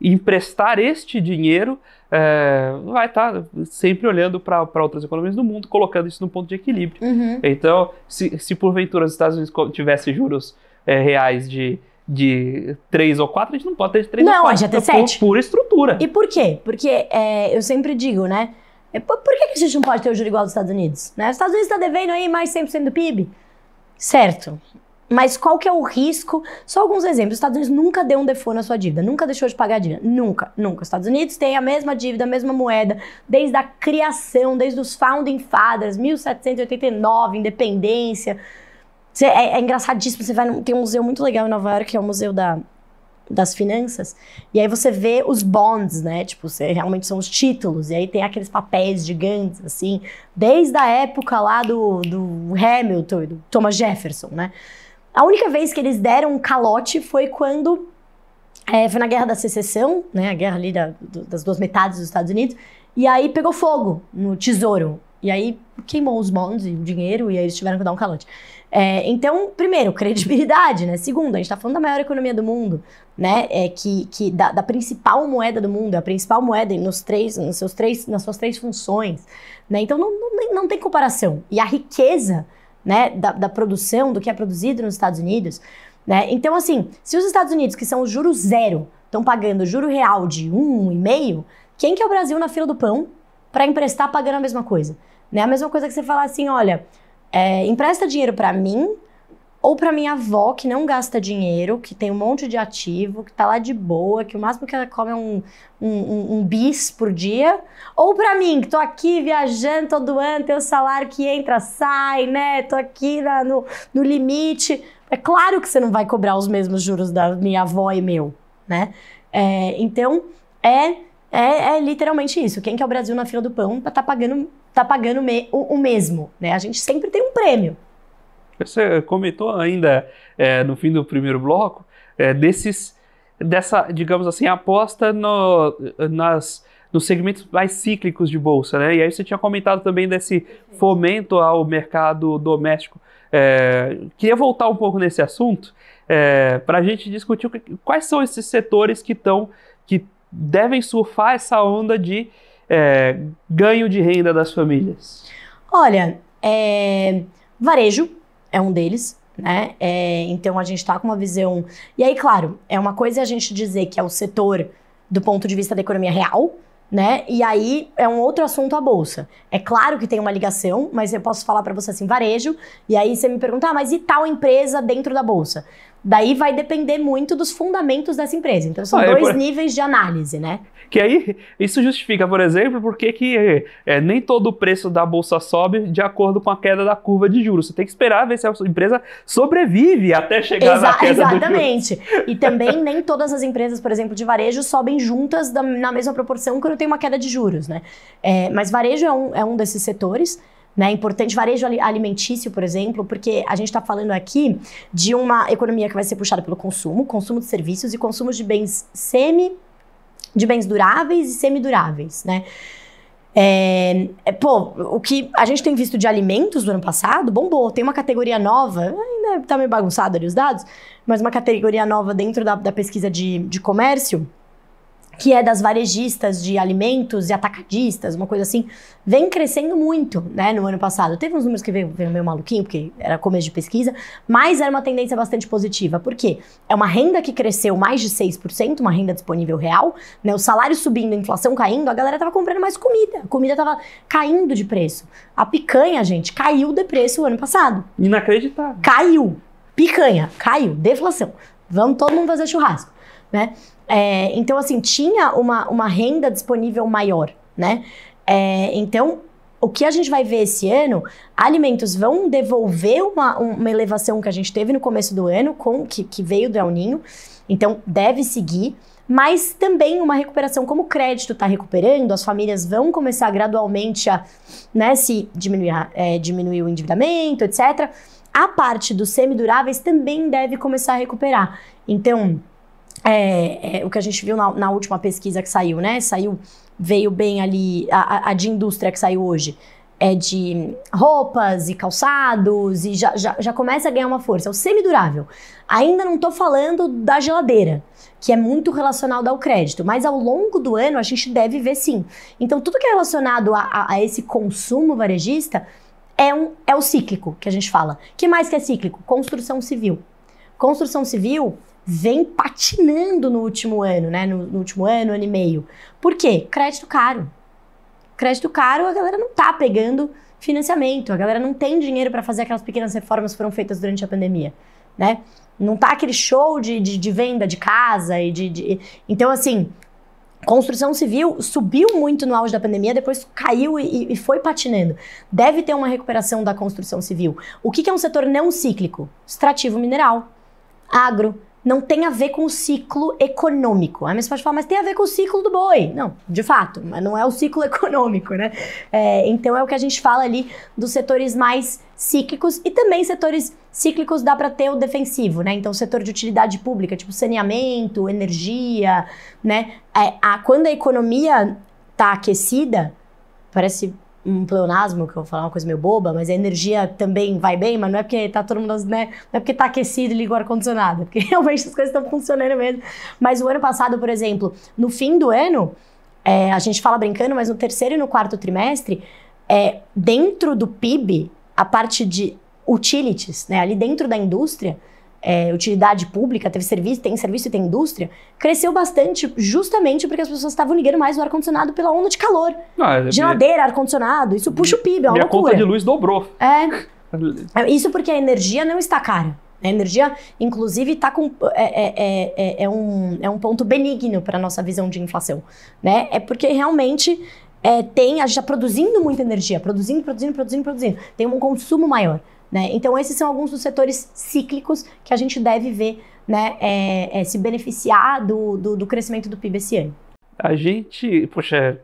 emprestar este dinheiro é, vai estar tá sempre olhando para outras economias do mundo, colocando isso no ponto de equilíbrio. Uhum. Então, se, se porventura os Estados Unidos tivessem juros é, reais de de 3 ou 4, a gente não pode ter de 3 não, ou 4. Não, a gente tem 7. Pura estrutura. E por quê? Porque é, eu sempre digo, né? É, por, que, a gente não pode ter o juro igual aos Estados Unidos? Né? Os Estados Unidos está devendo aí mais 100% do PIB. Certo. Mas qual que é o risco? Só alguns exemplos. Os Estados Unidos nunca deu um default na sua dívida, nunca deixou de pagar a dívida. Nunca, nunca. Os Estados Unidos têm a mesma dívida, a mesma moeda, desde a criação, desde os founding fathers, 1789, independência. Cê, é, é, engraçadíssimo. Você vai num, tem um museu muito legal em Nova York, que é o Museu da, das Finanças. E aí você vê os bonds, né? Tipo, cê, realmente são os títulos. E aí tem aqueles papéis gigantes, assim, desde a época lá do, do Hamilton e do Thomas Jefferson, né? A única vez que eles deram um calote foi quando é, foi na Guerra da Secessão, né? A guerra ali da, do, das duas metades dos Estados Unidos. E aí pegou fogo no tesouro. E aí queimou os bonds, e o dinheiro, e aí eles tiveram que dar um calote. É, então, primeiro, credibilidade, né? Segundo, a gente está falando da maior economia do mundo, né? É que, que da, da, principal moeda do mundo, a principal moeda nos três, nos seus três, nas suas três funções, né? Então não, não, não tem comparação. E a riqueza né, da, da produção, do que é produzido nos Estados Unidos. Né? Então, assim, se os Estados Unidos, que são o juro zero, estão pagando juro real de 1,5, um, um quem que é o Brasil na fila do pão para emprestar pagando a mesma coisa? Né? A mesma coisa que você falar assim, olha, é, empresta dinheiro para mim ou para minha avó que não gasta dinheiro, que tem um monte de ativo, que tá lá de boa, que o máximo que ela come é um, um, um, um bis por dia, ou para mim que tô aqui viajando todo ano, tenho salário que entra, sai, né? Tô aqui na, no, no limite. É claro que você não vai cobrar os mesmos juros da minha avó e meu, né? É, então é, é, é literalmente isso. Quem quer é o Brasil na fila do pão tá, tá pagando tá pagando me, o, o mesmo, né? A gente sempre tem um prêmio. Você comentou ainda é, no fim do primeiro bloco é, desses, dessa, digamos assim, aposta no, nas, nos segmentos mais cíclicos de bolsa, né? E aí você tinha comentado também desse fomento ao mercado doméstico. É, queria voltar um pouco nesse assunto é, para a gente discutir quais são esses setores que estão que devem surfar essa onda de é, ganho de renda das famílias. Olha, é, varejo é um deles. Né? É, então a gente está com uma visão. E aí, claro, é uma coisa é a gente dizer que é o setor do ponto de vista da economia real, né? E aí é um outro assunto a bolsa. É claro que tem uma ligação, mas eu posso falar para você assim, varejo, e aí você me pergunta, ah, mas e tal empresa dentro da bolsa? Daí vai depender muito dos fundamentos dessa empresa. Então são ah, é, dois por... níveis de análise, né? Que aí isso justifica, por exemplo, porque que é, é, nem todo o preço da bolsa sobe de acordo com a queda da curva de juros. Você tem que esperar ver se a sua empresa sobrevive até chegar Exa na queda Exatamente. E também nem todas as empresas, por exemplo, de varejo sobem juntas da, na mesma proporção quando tem uma queda de juros, né? É, mas varejo é um, é um desses setores né? Importante varejo alimentício, por exemplo, porque a gente está falando aqui de uma economia que vai ser puxada pelo consumo, consumo de serviços e consumo de bens semi, de bens duráveis e semiduráveis, né? É, é, pô, o que a gente tem visto de alimentos do ano passado bombou. Tem uma categoria nova, ainda tá meio bagunçado ali os dados, mas uma categoria nova dentro da, da pesquisa de, de comércio que é das varejistas de alimentos e atacadistas, uma coisa assim, vem crescendo muito, né, no ano passado. Teve uns números que veio, meio maluquinho, porque era começo de pesquisa, mas era uma tendência bastante positiva. Por quê? É uma renda que cresceu mais de 6%, uma renda disponível real, né, o salário subindo, a inflação caindo, a galera tava comprando mais comida, a comida tava caindo de preço. A picanha, gente, caiu de preço o ano passado. Inacreditável. Caiu. Picanha, caiu, deflação. Vamos todo mundo fazer churrasco, né? É, então, assim, tinha uma, uma renda disponível maior, né? É, então, o que a gente vai ver esse ano, alimentos vão devolver uma, uma elevação que a gente teve no começo do ano, com que, que veio do El Ninho, então deve seguir, mas também uma recuperação, como o crédito está recuperando, as famílias vão começar gradualmente a né, se diminuir, é, diminuir o endividamento, etc. A parte dos semiduráveis também deve começar a recuperar. Então, é, é, o que a gente viu na, na, última pesquisa que saiu, né? Saiu, veio bem ali, a, a de indústria que saiu hoje é de roupas e calçados e já, já, já começa a ganhar uma força. É o semidurável. Ainda não estou falando da geladeira, que é muito relacionado ao crédito, mas ao longo do ano a gente deve ver sim. Então, tudo que é relacionado a, a, a esse consumo varejista é, um, é o cíclico que a gente fala. que mais que é cíclico? Construção civil. Construção civil vem patinando no último ano, né? No, no, último ano, ano e meio. Por quê? Crédito caro. Crédito caro, a galera não tá pegando financiamento, a galera não tem dinheiro para fazer aquelas pequenas reformas que foram feitas durante a pandemia, né? Não tá aquele show de, de, de venda de casa e de, de. Então, assim, Construção civil subiu muito no auge da pandemia, depois caiu e, e, foi patinando. Deve ter uma recuperação da construção civil. O que, que é um setor não cíclico? Extrativo mineral, agro, não tem a ver com o ciclo econômico. Aí ah, você pode falar, mas tem a ver com o ciclo do boi. Não, de fato, mas não é o ciclo econômico, né? É, então é o que a gente fala ali dos setores mais cíclicos e também setores cíclicos dá para ter o defensivo, né? Então, setor de utilidade pública, tipo saneamento, energia, né? É, a, quando a economia tá aquecida, parece um pleonasmo, que eu vou falar uma coisa meio boba, mas a energia também vai bem, mas não é porque tá todo mundo, né? Não é porque tá aquecido e liga o ar-condicionado, é porque realmente as coisas estão funcionando mesmo. Mas o ano passado, por exemplo, no fim do ano, é, a gente fala brincando, mas no terceiro e no quarto trimestre, é, dentro do PIB, a parte de utilities, né? Ali dentro da indústria, é, utilidade pública, teve serviço, tem serviço e tem indústria, cresceu bastante justamente porque as pessoas estavam ligando mais o ar-condicionado pela onda de calor. Ah, é, Geladeira, ar-condicionado, isso puxa o PIB, é uma minha loucura. conta de luz dobrou. É. é. Isso porque a energia não está cara. A energia, inclusive, tá com, é, é, é, é um, é um ponto benigno para a nossa visão de inflação. Né? É porque realmente é, tem, a gente está produzindo muita energia, produzindo, produzindo, produzindo, produzindo. Tem um consumo maior. Né? Então, esses são alguns dos setores cíclicos que a gente deve ver né, é, é, se beneficiar do, do, do, crescimento do PIB esse ano. A gente, poxa,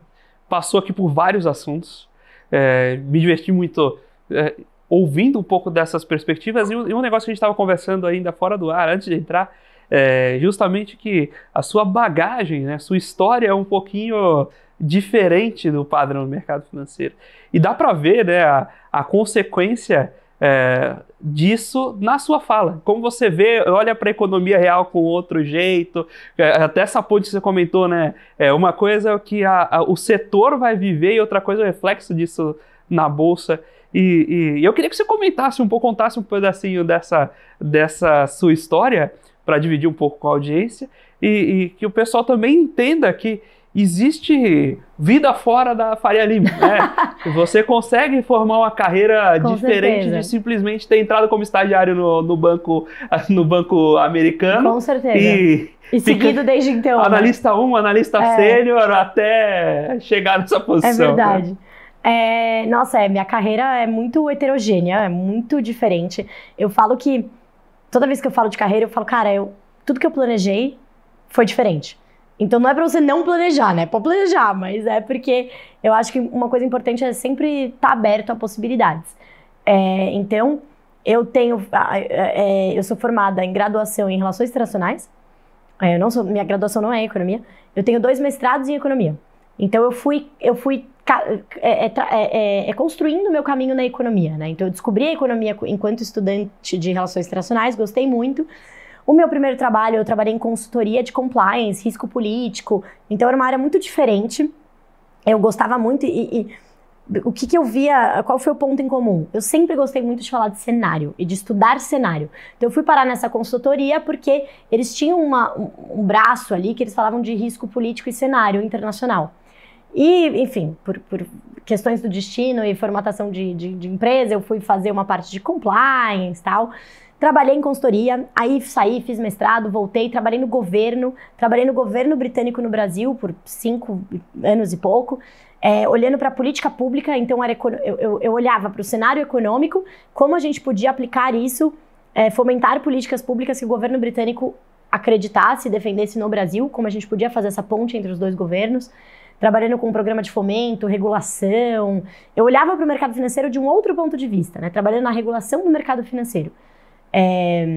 passou aqui por vários assuntos, é, me diverti muito é, ouvindo um pouco dessas perspectivas e um, e um negócio que a gente estava conversando ainda fora do ar, antes de entrar, é justamente que a sua bagagem, né, sua história é um pouquinho diferente do padrão do mercado financeiro. E dá para ver né, a, a, consequência é, disso na sua fala. Como você vê, olha para a economia real com outro jeito. É, até essa ponte que você comentou, né? É, uma coisa é o que a, a, o setor vai viver e outra coisa é o reflexo disso na bolsa. E, e, eu queria que você comentasse um pouco, contasse um pedacinho dessa, dessa sua história para dividir um pouco com a audiência e, e que o pessoal também entenda que existe vida fora da Faria Lima, né? Você consegue formar uma carreira Com diferente certeza. de simplesmente ter entrado como estagiário no, no, banco no banco americano. Com certeza. E, e seguido desde então. Né? Analista 1, né? um, analista é. sênior, até chegar nessa é posição. É verdade. Né? É, nossa, é, minha carreira é muito heterogênea, é muito diferente. Eu falo que toda vez que eu falo de carreira, eu falo, cara, eu, tudo que eu planejei foi diferente. Então não é para você não planejar, né? Pode planejar, mas é porque eu acho que uma coisa importante é sempre estar tá aberto a possibilidades. É, então, eu tenho. Ah, é, é, eu sou formada em graduação em Relações Internacionais. É, eu não sou, minha graduação não é em Economia. Eu tenho dois mestrados em Economia. Então, eu fui, eu fui é, é, é, construindo meu caminho na economia, né? Então, eu descobri a economia enquanto estudante de Relações Internacionais, gostei muito. O meu primeiro trabalho, eu trabalhei em consultoria de compliance, risco político, então era uma área muito diferente. Eu gostava muito e, e o que, que eu via, qual foi o ponto em comum? Eu sempre gostei muito de falar de cenário e de estudar cenário. Então eu fui parar nessa consultoria porque eles tinham uma, um braço ali que eles falavam de risco político e cenário internacional. E, enfim, por, por, questões do destino e formatação de, de, de, empresa, eu fui fazer uma parte de compliance e tal. Trabalhei em consultoria, aí saí, fiz mestrado, voltei, trabalhei no governo, trabalhei no governo britânico no Brasil por cinco anos e pouco, é, olhando para a política pública, então era, eu, eu, eu olhava para o cenário econômico, como a gente podia aplicar isso, é, fomentar políticas públicas que o governo britânico acreditasse e defendesse no Brasil, como a gente podia fazer essa ponte entre os dois governos trabalhando com um programa de fomento, regulação. Eu olhava para o mercado financeiro de um outro ponto de vista, né? trabalhando na regulação do mercado financeiro. É,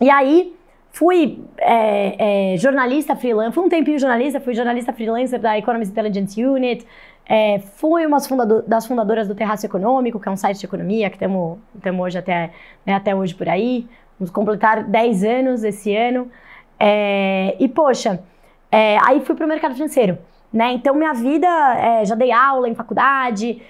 e aí fui é, é, jornalista freelancer, fui um tempinho jornalista, fui jornalista freelancer da Economist Intelligence Unit, é, fui uma das fundadoras do Terraço Econômico, que é um site de economia que temos hoje até, né, até hoje por aí, vamos completar 10 anos esse ano, é, e poxa, é, aí fui para o mercado financeiro, né, então minha vida, é, já dei aula em faculdade,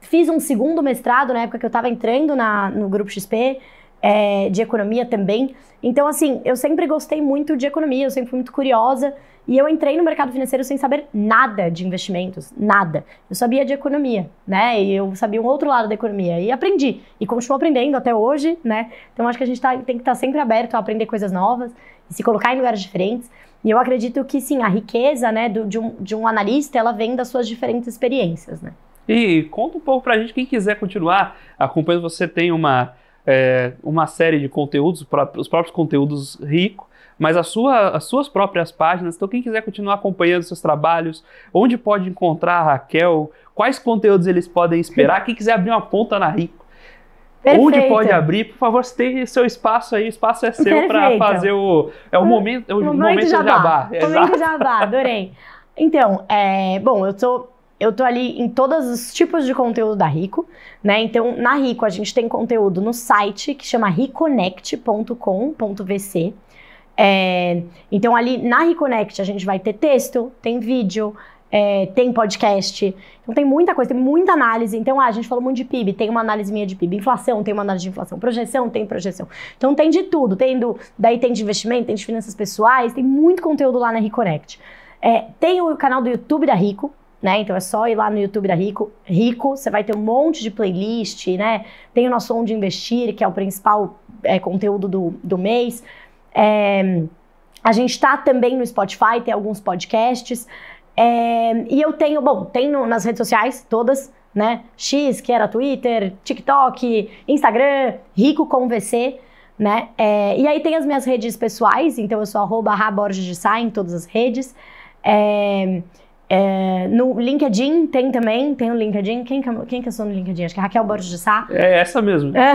fiz um segundo mestrado na época que eu estava entrando na, no Grupo XP, é, de economia também. Então, assim, eu sempre gostei muito de economia, eu sempre fui muito curiosa. E eu entrei no mercado financeiro sem saber nada de investimentos, nada. Eu sabia de economia, né? E eu sabia um outro lado da economia. E aprendi. E continuo aprendendo até hoje, né? Então acho que a gente tá, tem que estar tá sempre aberto a aprender coisas novas e se colocar em lugares diferentes. E eu acredito que sim, a riqueza né, do, de, um, de um analista, ela vem das suas diferentes experiências, né? E conta um pouco pra gente, quem quiser continuar acompanhando, você tem uma é, uma série de conteúdos, os próprios conteúdos ricos, mas sua, as suas próprias páginas. Então, quem quiser continuar acompanhando seus trabalhos, onde pode encontrar a Raquel, quais conteúdos eles podem esperar, quem quiser abrir uma ponta na Rico. Perfeito. Onde pode abrir, por favor, você tem seu espaço aí, o espaço é seu para fazer o. É o momento, é o momento, momento jabá. jabá. Momento jabá, adorei. Então, é, bom, eu sou eu tô ali em todos os tipos de conteúdo da Rico, né? Então, na Rico a gente tem conteúdo no site que chama riconnect.com.vc. É, então, ali na Reconnect a gente vai ter texto, tem vídeo, é, tem podcast. Então, tem muita coisa, tem muita análise. Então, ah, a gente falou muito de PIB, tem uma análise minha de PIB. Inflação, tem uma análise de inflação. Projeção, tem projeção. Então, tem de tudo. Tem do, daí tem de investimento, tem de finanças pessoais, tem muito conteúdo lá na Reconnect. É, tem o canal do YouTube da Rico, né? Então é só ir lá no YouTube da Rico, Rico, você vai ter um monte de playlist, né? Tem o nosso Onde Investir, que é o principal é, conteúdo do, do mês. É, a gente está também no Spotify, tem alguns podcasts. É, e eu tenho, bom, tenho nas redes sociais todas, né? X, que era Twitter, TikTok, Instagram, Rico com VC, né? É, e aí tem as minhas redes pessoais, então eu sou arroba Raborges de em todas as redes. É, é, no LinkedIn tem também, tem o um LinkedIn. Quem, é quem que eu sou no LinkedIn? Acho que é Raquel Borges de Sá. É essa mesmo. É,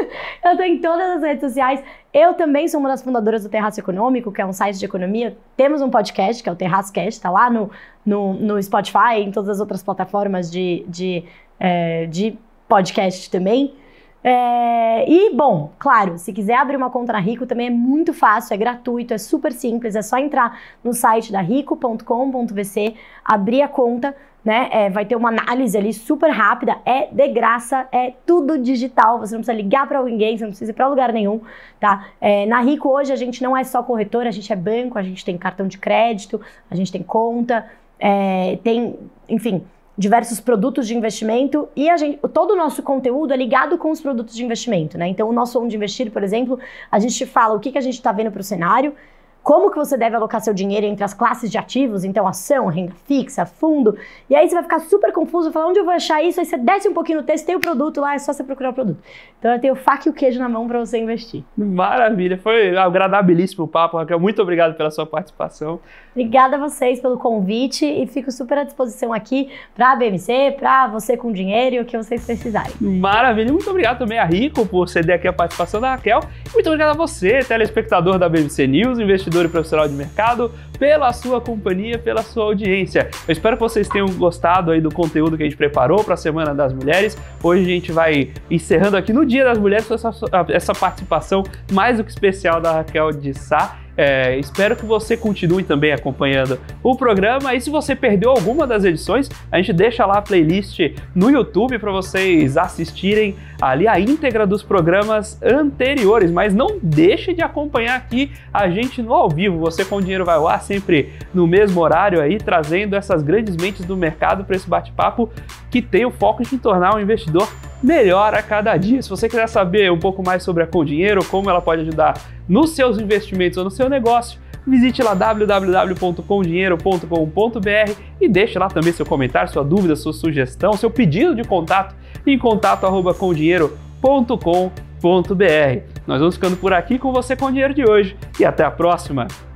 eu tenho todas as redes sociais. Eu também sou uma das fundadoras do Terraço Econômico, que é um site de economia. Temos um podcast, que é o Cast tá lá no, no, no Spotify, em todas as outras plataformas de, de, é, de podcast também. É, e, bom, claro, se quiser abrir uma conta na Rico também é muito fácil, é gratuito, é super simples, é só entrar no site da rico.com.vc, abrir a conta, né? É, vai ter uma análise ali super rápida, é de graça, é tudo digital, você não precisa ligar para ninguém, você não precisa ir para lugar nenhum, tá? É, na Rico hoje a gente não é só corretora, a gente é banco, a gente tem cartão de crédito, a gente tem conta, é, tem, enfim diversos produtos de investimento e gente, todo o nosso conteúdo é ligado com os produtos de investimento, né? Então, o nosso Onde Investir, por exemplo, a gente fala o que, que a gente está vendo para o cenário, como que você deve alocar seu dinheiro entre as classes de ativos, então ação, renda fixa, fundo, e aí você vai ficar super confuso, falar onde eu vou achar isso, aí você desce um pouquinho no texto, tem o produto lá, é só você procurar o produto. Então eu tenho faca e o queijo na mão para você investir. Maravilha, foi agradabilíssimo o papo, Raquel, muito obrigado pela sua participação. Obrigada a vocês pelo convite e fico super à disposição aqui para a BMC, para você com dinheiro e o que vocês precisarem. Maravilha, muito obrigado também a Rico por ceder aqui a participação da Raquel, muito obrigado a você, telespectador da BMC News, investidor investidor e profissional de mercado, pela sua companhia, pela sua audiência. Eu espero que vocês tenham gostado aí do conteúdo que a gente preparou para a Semana das Mulheres. Hoje a gente vai encerrando aqui no Dia das Mulheres essa, essa participação mais do que especial da Raquel de Sá. É, espero que você continue também acompanhando o programa. E se você perdeu alguma das edições, a gente deixa lá a playlist no YouTube para vocês assistirem ali a íntegra dos programas anteriores. Mas não deixe de acompanhar aqui a gente no ao vivo. Você com o dinheiro vai lá sempre no mesmo horário aí, trazendo essas grandes mentes do mercado para esse bate-papo que tem o foco de tornar o investidor melhor a cada dia. Se você quiser saber um pouco mais sobre a Com Dinheiro, como ela pode ajudar nos seus investimentos ou no seu negócio, visite lá www.comdinheiro.com.br e deixe lá também seu comentário, sua dúvida, sua sugestão, seu pedido de contato em contato@comdinheiro.com.br. Nós vamos ficando por aqui com você com dinheiro de hoje e até a próxima.